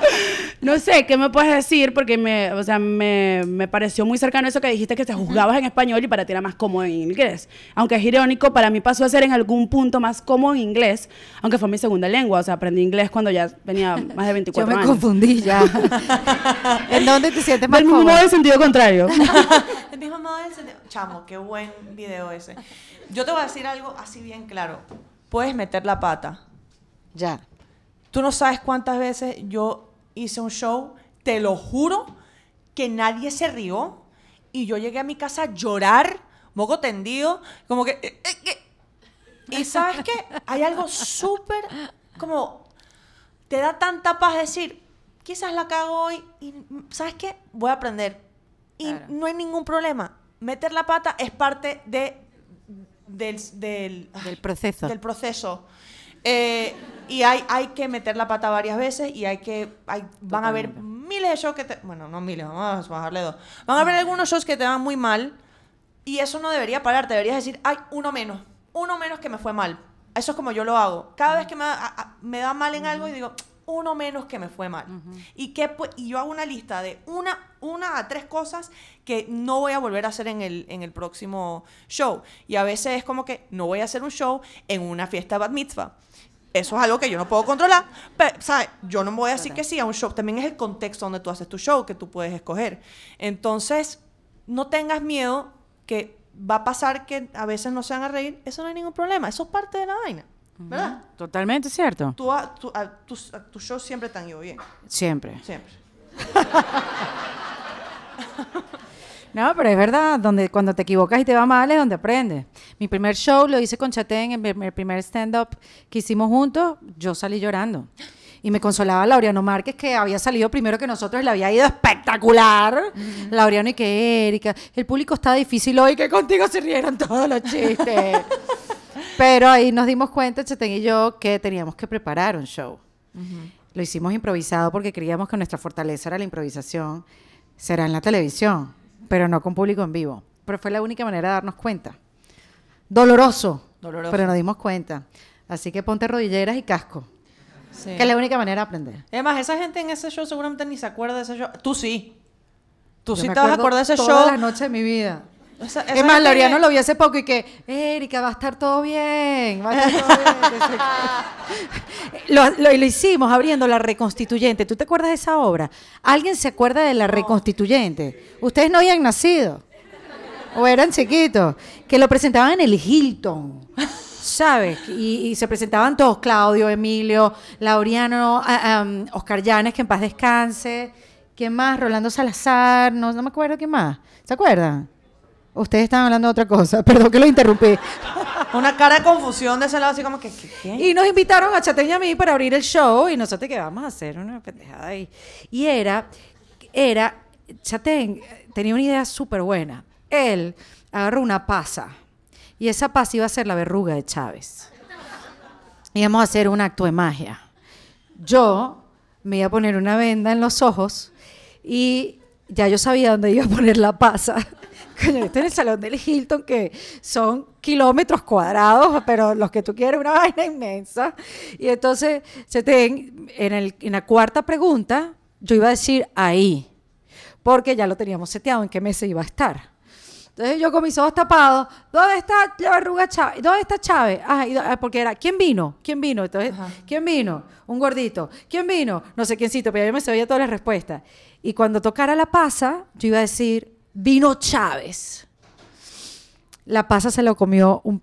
no sé, ¿qué me puedes decir? Porque me, o sea, me, me pareció muy cercano eso que dijiste que te jugabas en español y para ti era más cómodo en inglés. Aunque es irónico, para mí pasó a ser en algún punto más cómodo en inglés, aunque fue mi segunda lengua. O sea, aprendí inglés cuando ya tenía más de 24 años. Yo me confundí ya. ¿En dónde Del mismo modo de sentido contrario. Del Chamo, qué buen video ese. Yo te voy a decir algo así bien claro. Puedes meter la pata. Ya. Tú no sabes cuántas veces yo hice un show, te lo juro, que nadie se rió. Y yo llegué a mi casa a llorar, moco tendido, como que... Eh, eh, eh. y sabes qué? hay algo súper como te da tanta paz decir, quizás la cago hoy y, mm, ¿sabes qué? Voy a aprender. Y no hay ningún problema. Meter la pata es parte de, del, proceso. Del proceso. Eh, y hay, hay que meter la pata varias veces y hay que. van a haber miles de shows que te. Bueno, no miles, vamos a bajarle dos. Van a haber algunos shows que te van muy mal y eso no debería parar. deberías decir, hay uno menos, uno menos que me fue mal. Eso es como yo lo hago. Cada vez que me, me da mal en algo y digo, uno menos que me fue mal. y, que, y yo hago una lista de una, una a tres cosas que no voy a volver a hacer en el, en el próximo show. Y a veces es como que no voy a hacer un show en una fiesta bat mitzvah. Eso es algo que yo no puedo controlar. Pero, ¿sabes? Yo no me voy a decir que sí a un show. También es el contexto donde tú haces tu show que tú puedes escoger. Entonces, no tengas miedo que va a pasar que a veces no se van a reír. Eso no hay ningún problema. Eso es parte de la vaina. ¿Verdad? Totalmente cierto. Tú, siempre te bien. Siempre. Siempre. No, pero es verdad, donde, cuando te equivocas y te va mal es donde aprendes. Mi primer show lo hice con Chatén, el primer, stand-up que hicimos juntos, yo salí llorando. Y me consolaba Laureano Márquez, que había salido primero que nosotros, le había ido espectacular. Laureano y que Erika, el público está difícil hoy, que contigo se rieron todos los chistes. Pero ahí nos dimos cuenta, Chetén y yo, que teníamos que preparar un show. Lo hicimos improvisado porque creíamos que nuestra fortaleza era la improvisación. Será en la televisión, pero no con público en vivo. Pero fue la única manera de darnos cuenta. Doloroso, Doloroso. pero nos dimos cuenta. Así que ponte rodilleras y casco. Que es la única manera de aprender. Además, esa gente en ese show seguramente ni se acuerda de ese show. Tú sí. Tú sí te vas a acordar de ese show. Todas la noche de mi vida es más, Laureano lo vi hace poco y que, Erika, va a estar todo bien, va a estar bien. lo, hicimos abriendo la reconstituyente. ¿Tú te acuerdas de esa obra? ¿Alguien se acuerda de la reconstituyente? Ustedes no habían nacido. O eran chiquitos. Que lo presentaban en el Hilton. ¿Sabes? Y, se presentaban todos, Claudio, Emilio, Lauriano, um, Oscar Llanes, que en paz descanse. ¿Quién más? Rolando Salazar, no, no me acuerdo quién más. ¿Se acuerdan? Ustedes estaban hablando de otra cosa. Perdón que lo interrumpí. Una cara de confusión de ese lado, así como que, ¿qué? Y nos invitaron a y a mí para abrir el show y nosotros que vamos a hacer una pendejada ahí. Y era, era, Chatén tenía una idea súper buena. Él agarró una pasa y esa pasa iba a ser la verruga de Chávez. Íbamos a hacer un acto de magia. Yo me iba a poner una venda en los ojos y ya yo sabía dónde iba a poner la pasa. Estoy en el salón del Hilton, que son kilómetros cuadrados, pero los que tú quieres, una vaina inmensa. Y entonces, se te, en, el, en la cuarta pregunta, yo iba a decir ahí, porque ya lo teníamos seteado en qué mes iba a estar. Entonces yo con mis ojos tapados, ¿dónde está la verruga Chávez? ¿Dónde está Chávez? Ah, ah, porque era, ¿quién vino? ¿Quién vino? Entonces, ¿quién vino? Un gordito. ¿Quién vino? No sé quiéncito, pero yo me sabía todas las respuestas. Y cuando tocara la pasa, yo iba a decir, vino Chávez. La pasa se lo comió un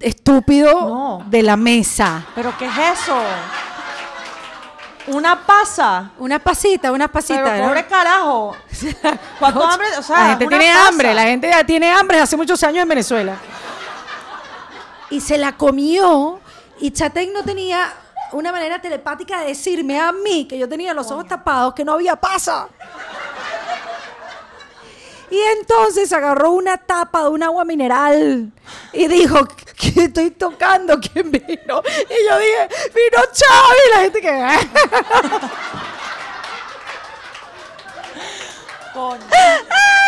estúpido de la mesa. ¿Pero qué es eso? Una pasa. Una pasita, una pasita. pobre carajo. la gente tiene hambre, la gente ya tiene hambre hace muchos años en Venezuela. Y se la comió y Chatec no tenía una manera telepática de decirme a mí que yo tenía los ojos tapados que no había pasa. Y entonces agarró una tapa de un agua mineral y dijo, ¿qué estoy tocando? ¿Quién vino? Y yo dije, vino Chávez. Y la gente que... ¿Eh?".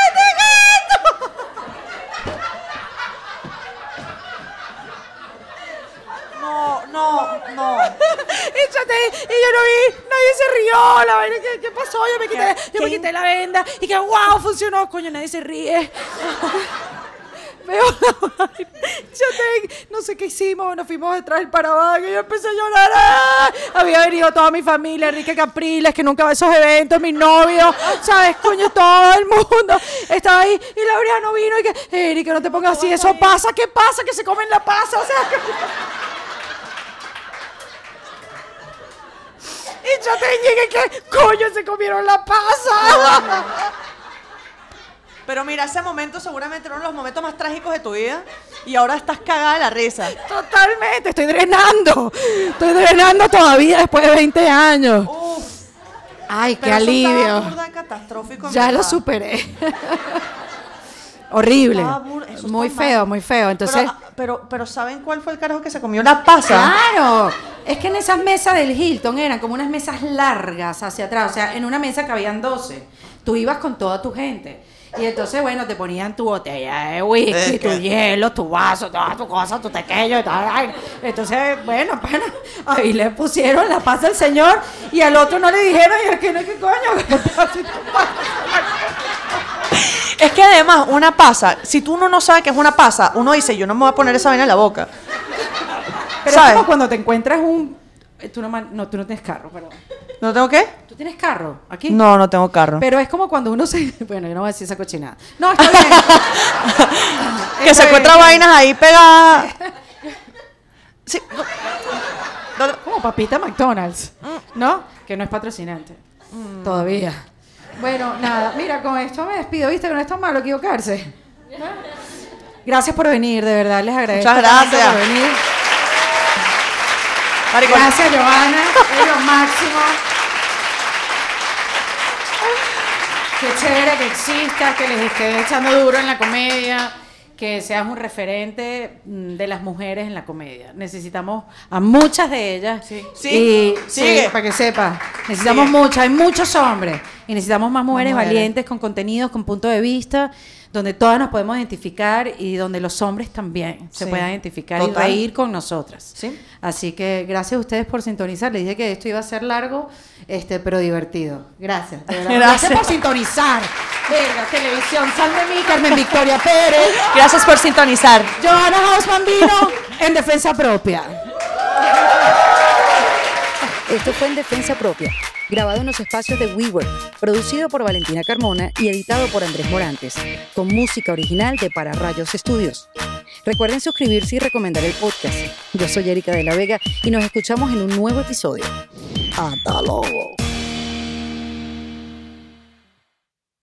No, no, no. y, yo no vi, nadie se rió, la vaina, ¿qué, pasó? Yo me quité, yo me quité la venda y que, wow, funcionó, coño, nadie se ríe. Veo la vaina. Yo no sé qué hicimos, nos fuimos detrás del parabán y yo empecé a llorar. ¡ah! Había venido toda mi familia, Enrique Capriles, que nunca va a esos eventos, mi novio, ¿sabes? Coño, todo el mundo estaba ahí y la no vino y que, que no te pongas así, eso pasa, ¿qué pasa? Que se comen la pasa, o sea, que... Y yo te dije que, coño, se comieron la pasa. Pero mira, ese momento seguramente era uno de los momentos más trágicos de tu vida y ahora estás cagada de la risa. Totalmente, estoy drenando. Estoy drenando todavía después de 20 años. Ay, qué alivio. catastrófico, ya lo superé. horrible. muy feo, muy feo. Entonces, ah, pero, pero, ¿saben cuál fue el carajo que se comió la pasa? Claro. Es que en esas mesas del Hilton eran como unas mesas largas hacia atrás, o sea, en una mesa cabían 12. Tú ibas con toda tu gente. Y entonces, bueno, te ponían tu botella de whisky, tu hielo, tu vaso, todas tus cosas, tu tequeño y Entonces, bueno, bueno. ahí le pusieron la pasa al señor y al otro no le dijeron, y aquí no hay que coño. es que además, una pasa, si tú uno no sabe qué es una pasa, uno dice, yo no me voy a poner esa vaina en la boca. Pero es como cuando te encuentras un... Eh, tú no, no, tú no tienes carro, perdón. ¿No tengo qué? ¿Tú tienes carro aquí? No, no tengo carro. Pero es como cuando uno se... Bueno, yo no voy a decir esa cochinada. No, está bien. que se encuentra vainas ahí pegadas. Como papita McDonald's, mm. ¿no? Que no es patrocinante. Mm. Todavía. Bueno, nada, mira, con esto me despido, ¿viste? que no es malo equivocarse. Gracias por venir, de verdad, les agradezco. Muchas gracias. Por venir. Gracias, Johanna. Es lo máximo. Qué chévere que existas, que les estés echando duro en la comedia, que seas un referente mm, de las mujeres en la comedia. Necesitamos a muchas de ellas. Sí, para que sepas. Necesitamos muchas, hay muchos hombres. Y necesitamos más mujeres valientes, con contenidos, con punto de vista donde todas nos podemos identificar y donde los hombres también se puedan identificar y ir con nosotras. Así que gracias a ustedes por sintonizar. Les dije que esto iba a ser largo, este, pero divertido. Gracias. gracias. por sintonizar. Verga, televisión, sal de mí, Carmen Victoria Pérez. Gracias por sintonizar. Johanna Hausman vino en defensa propia. Esto fue en defensa propia, grabado en los espacios de WeWork, producido por Valentina Carmona y editado por Andrés Morantes, con música original de Para Rayos Studios. Recuerden suscribirse y recomendar el podcast. Yo soy Erika de la Vega y nos escuchamos en un nuevo episodio. ¡Hasta luego!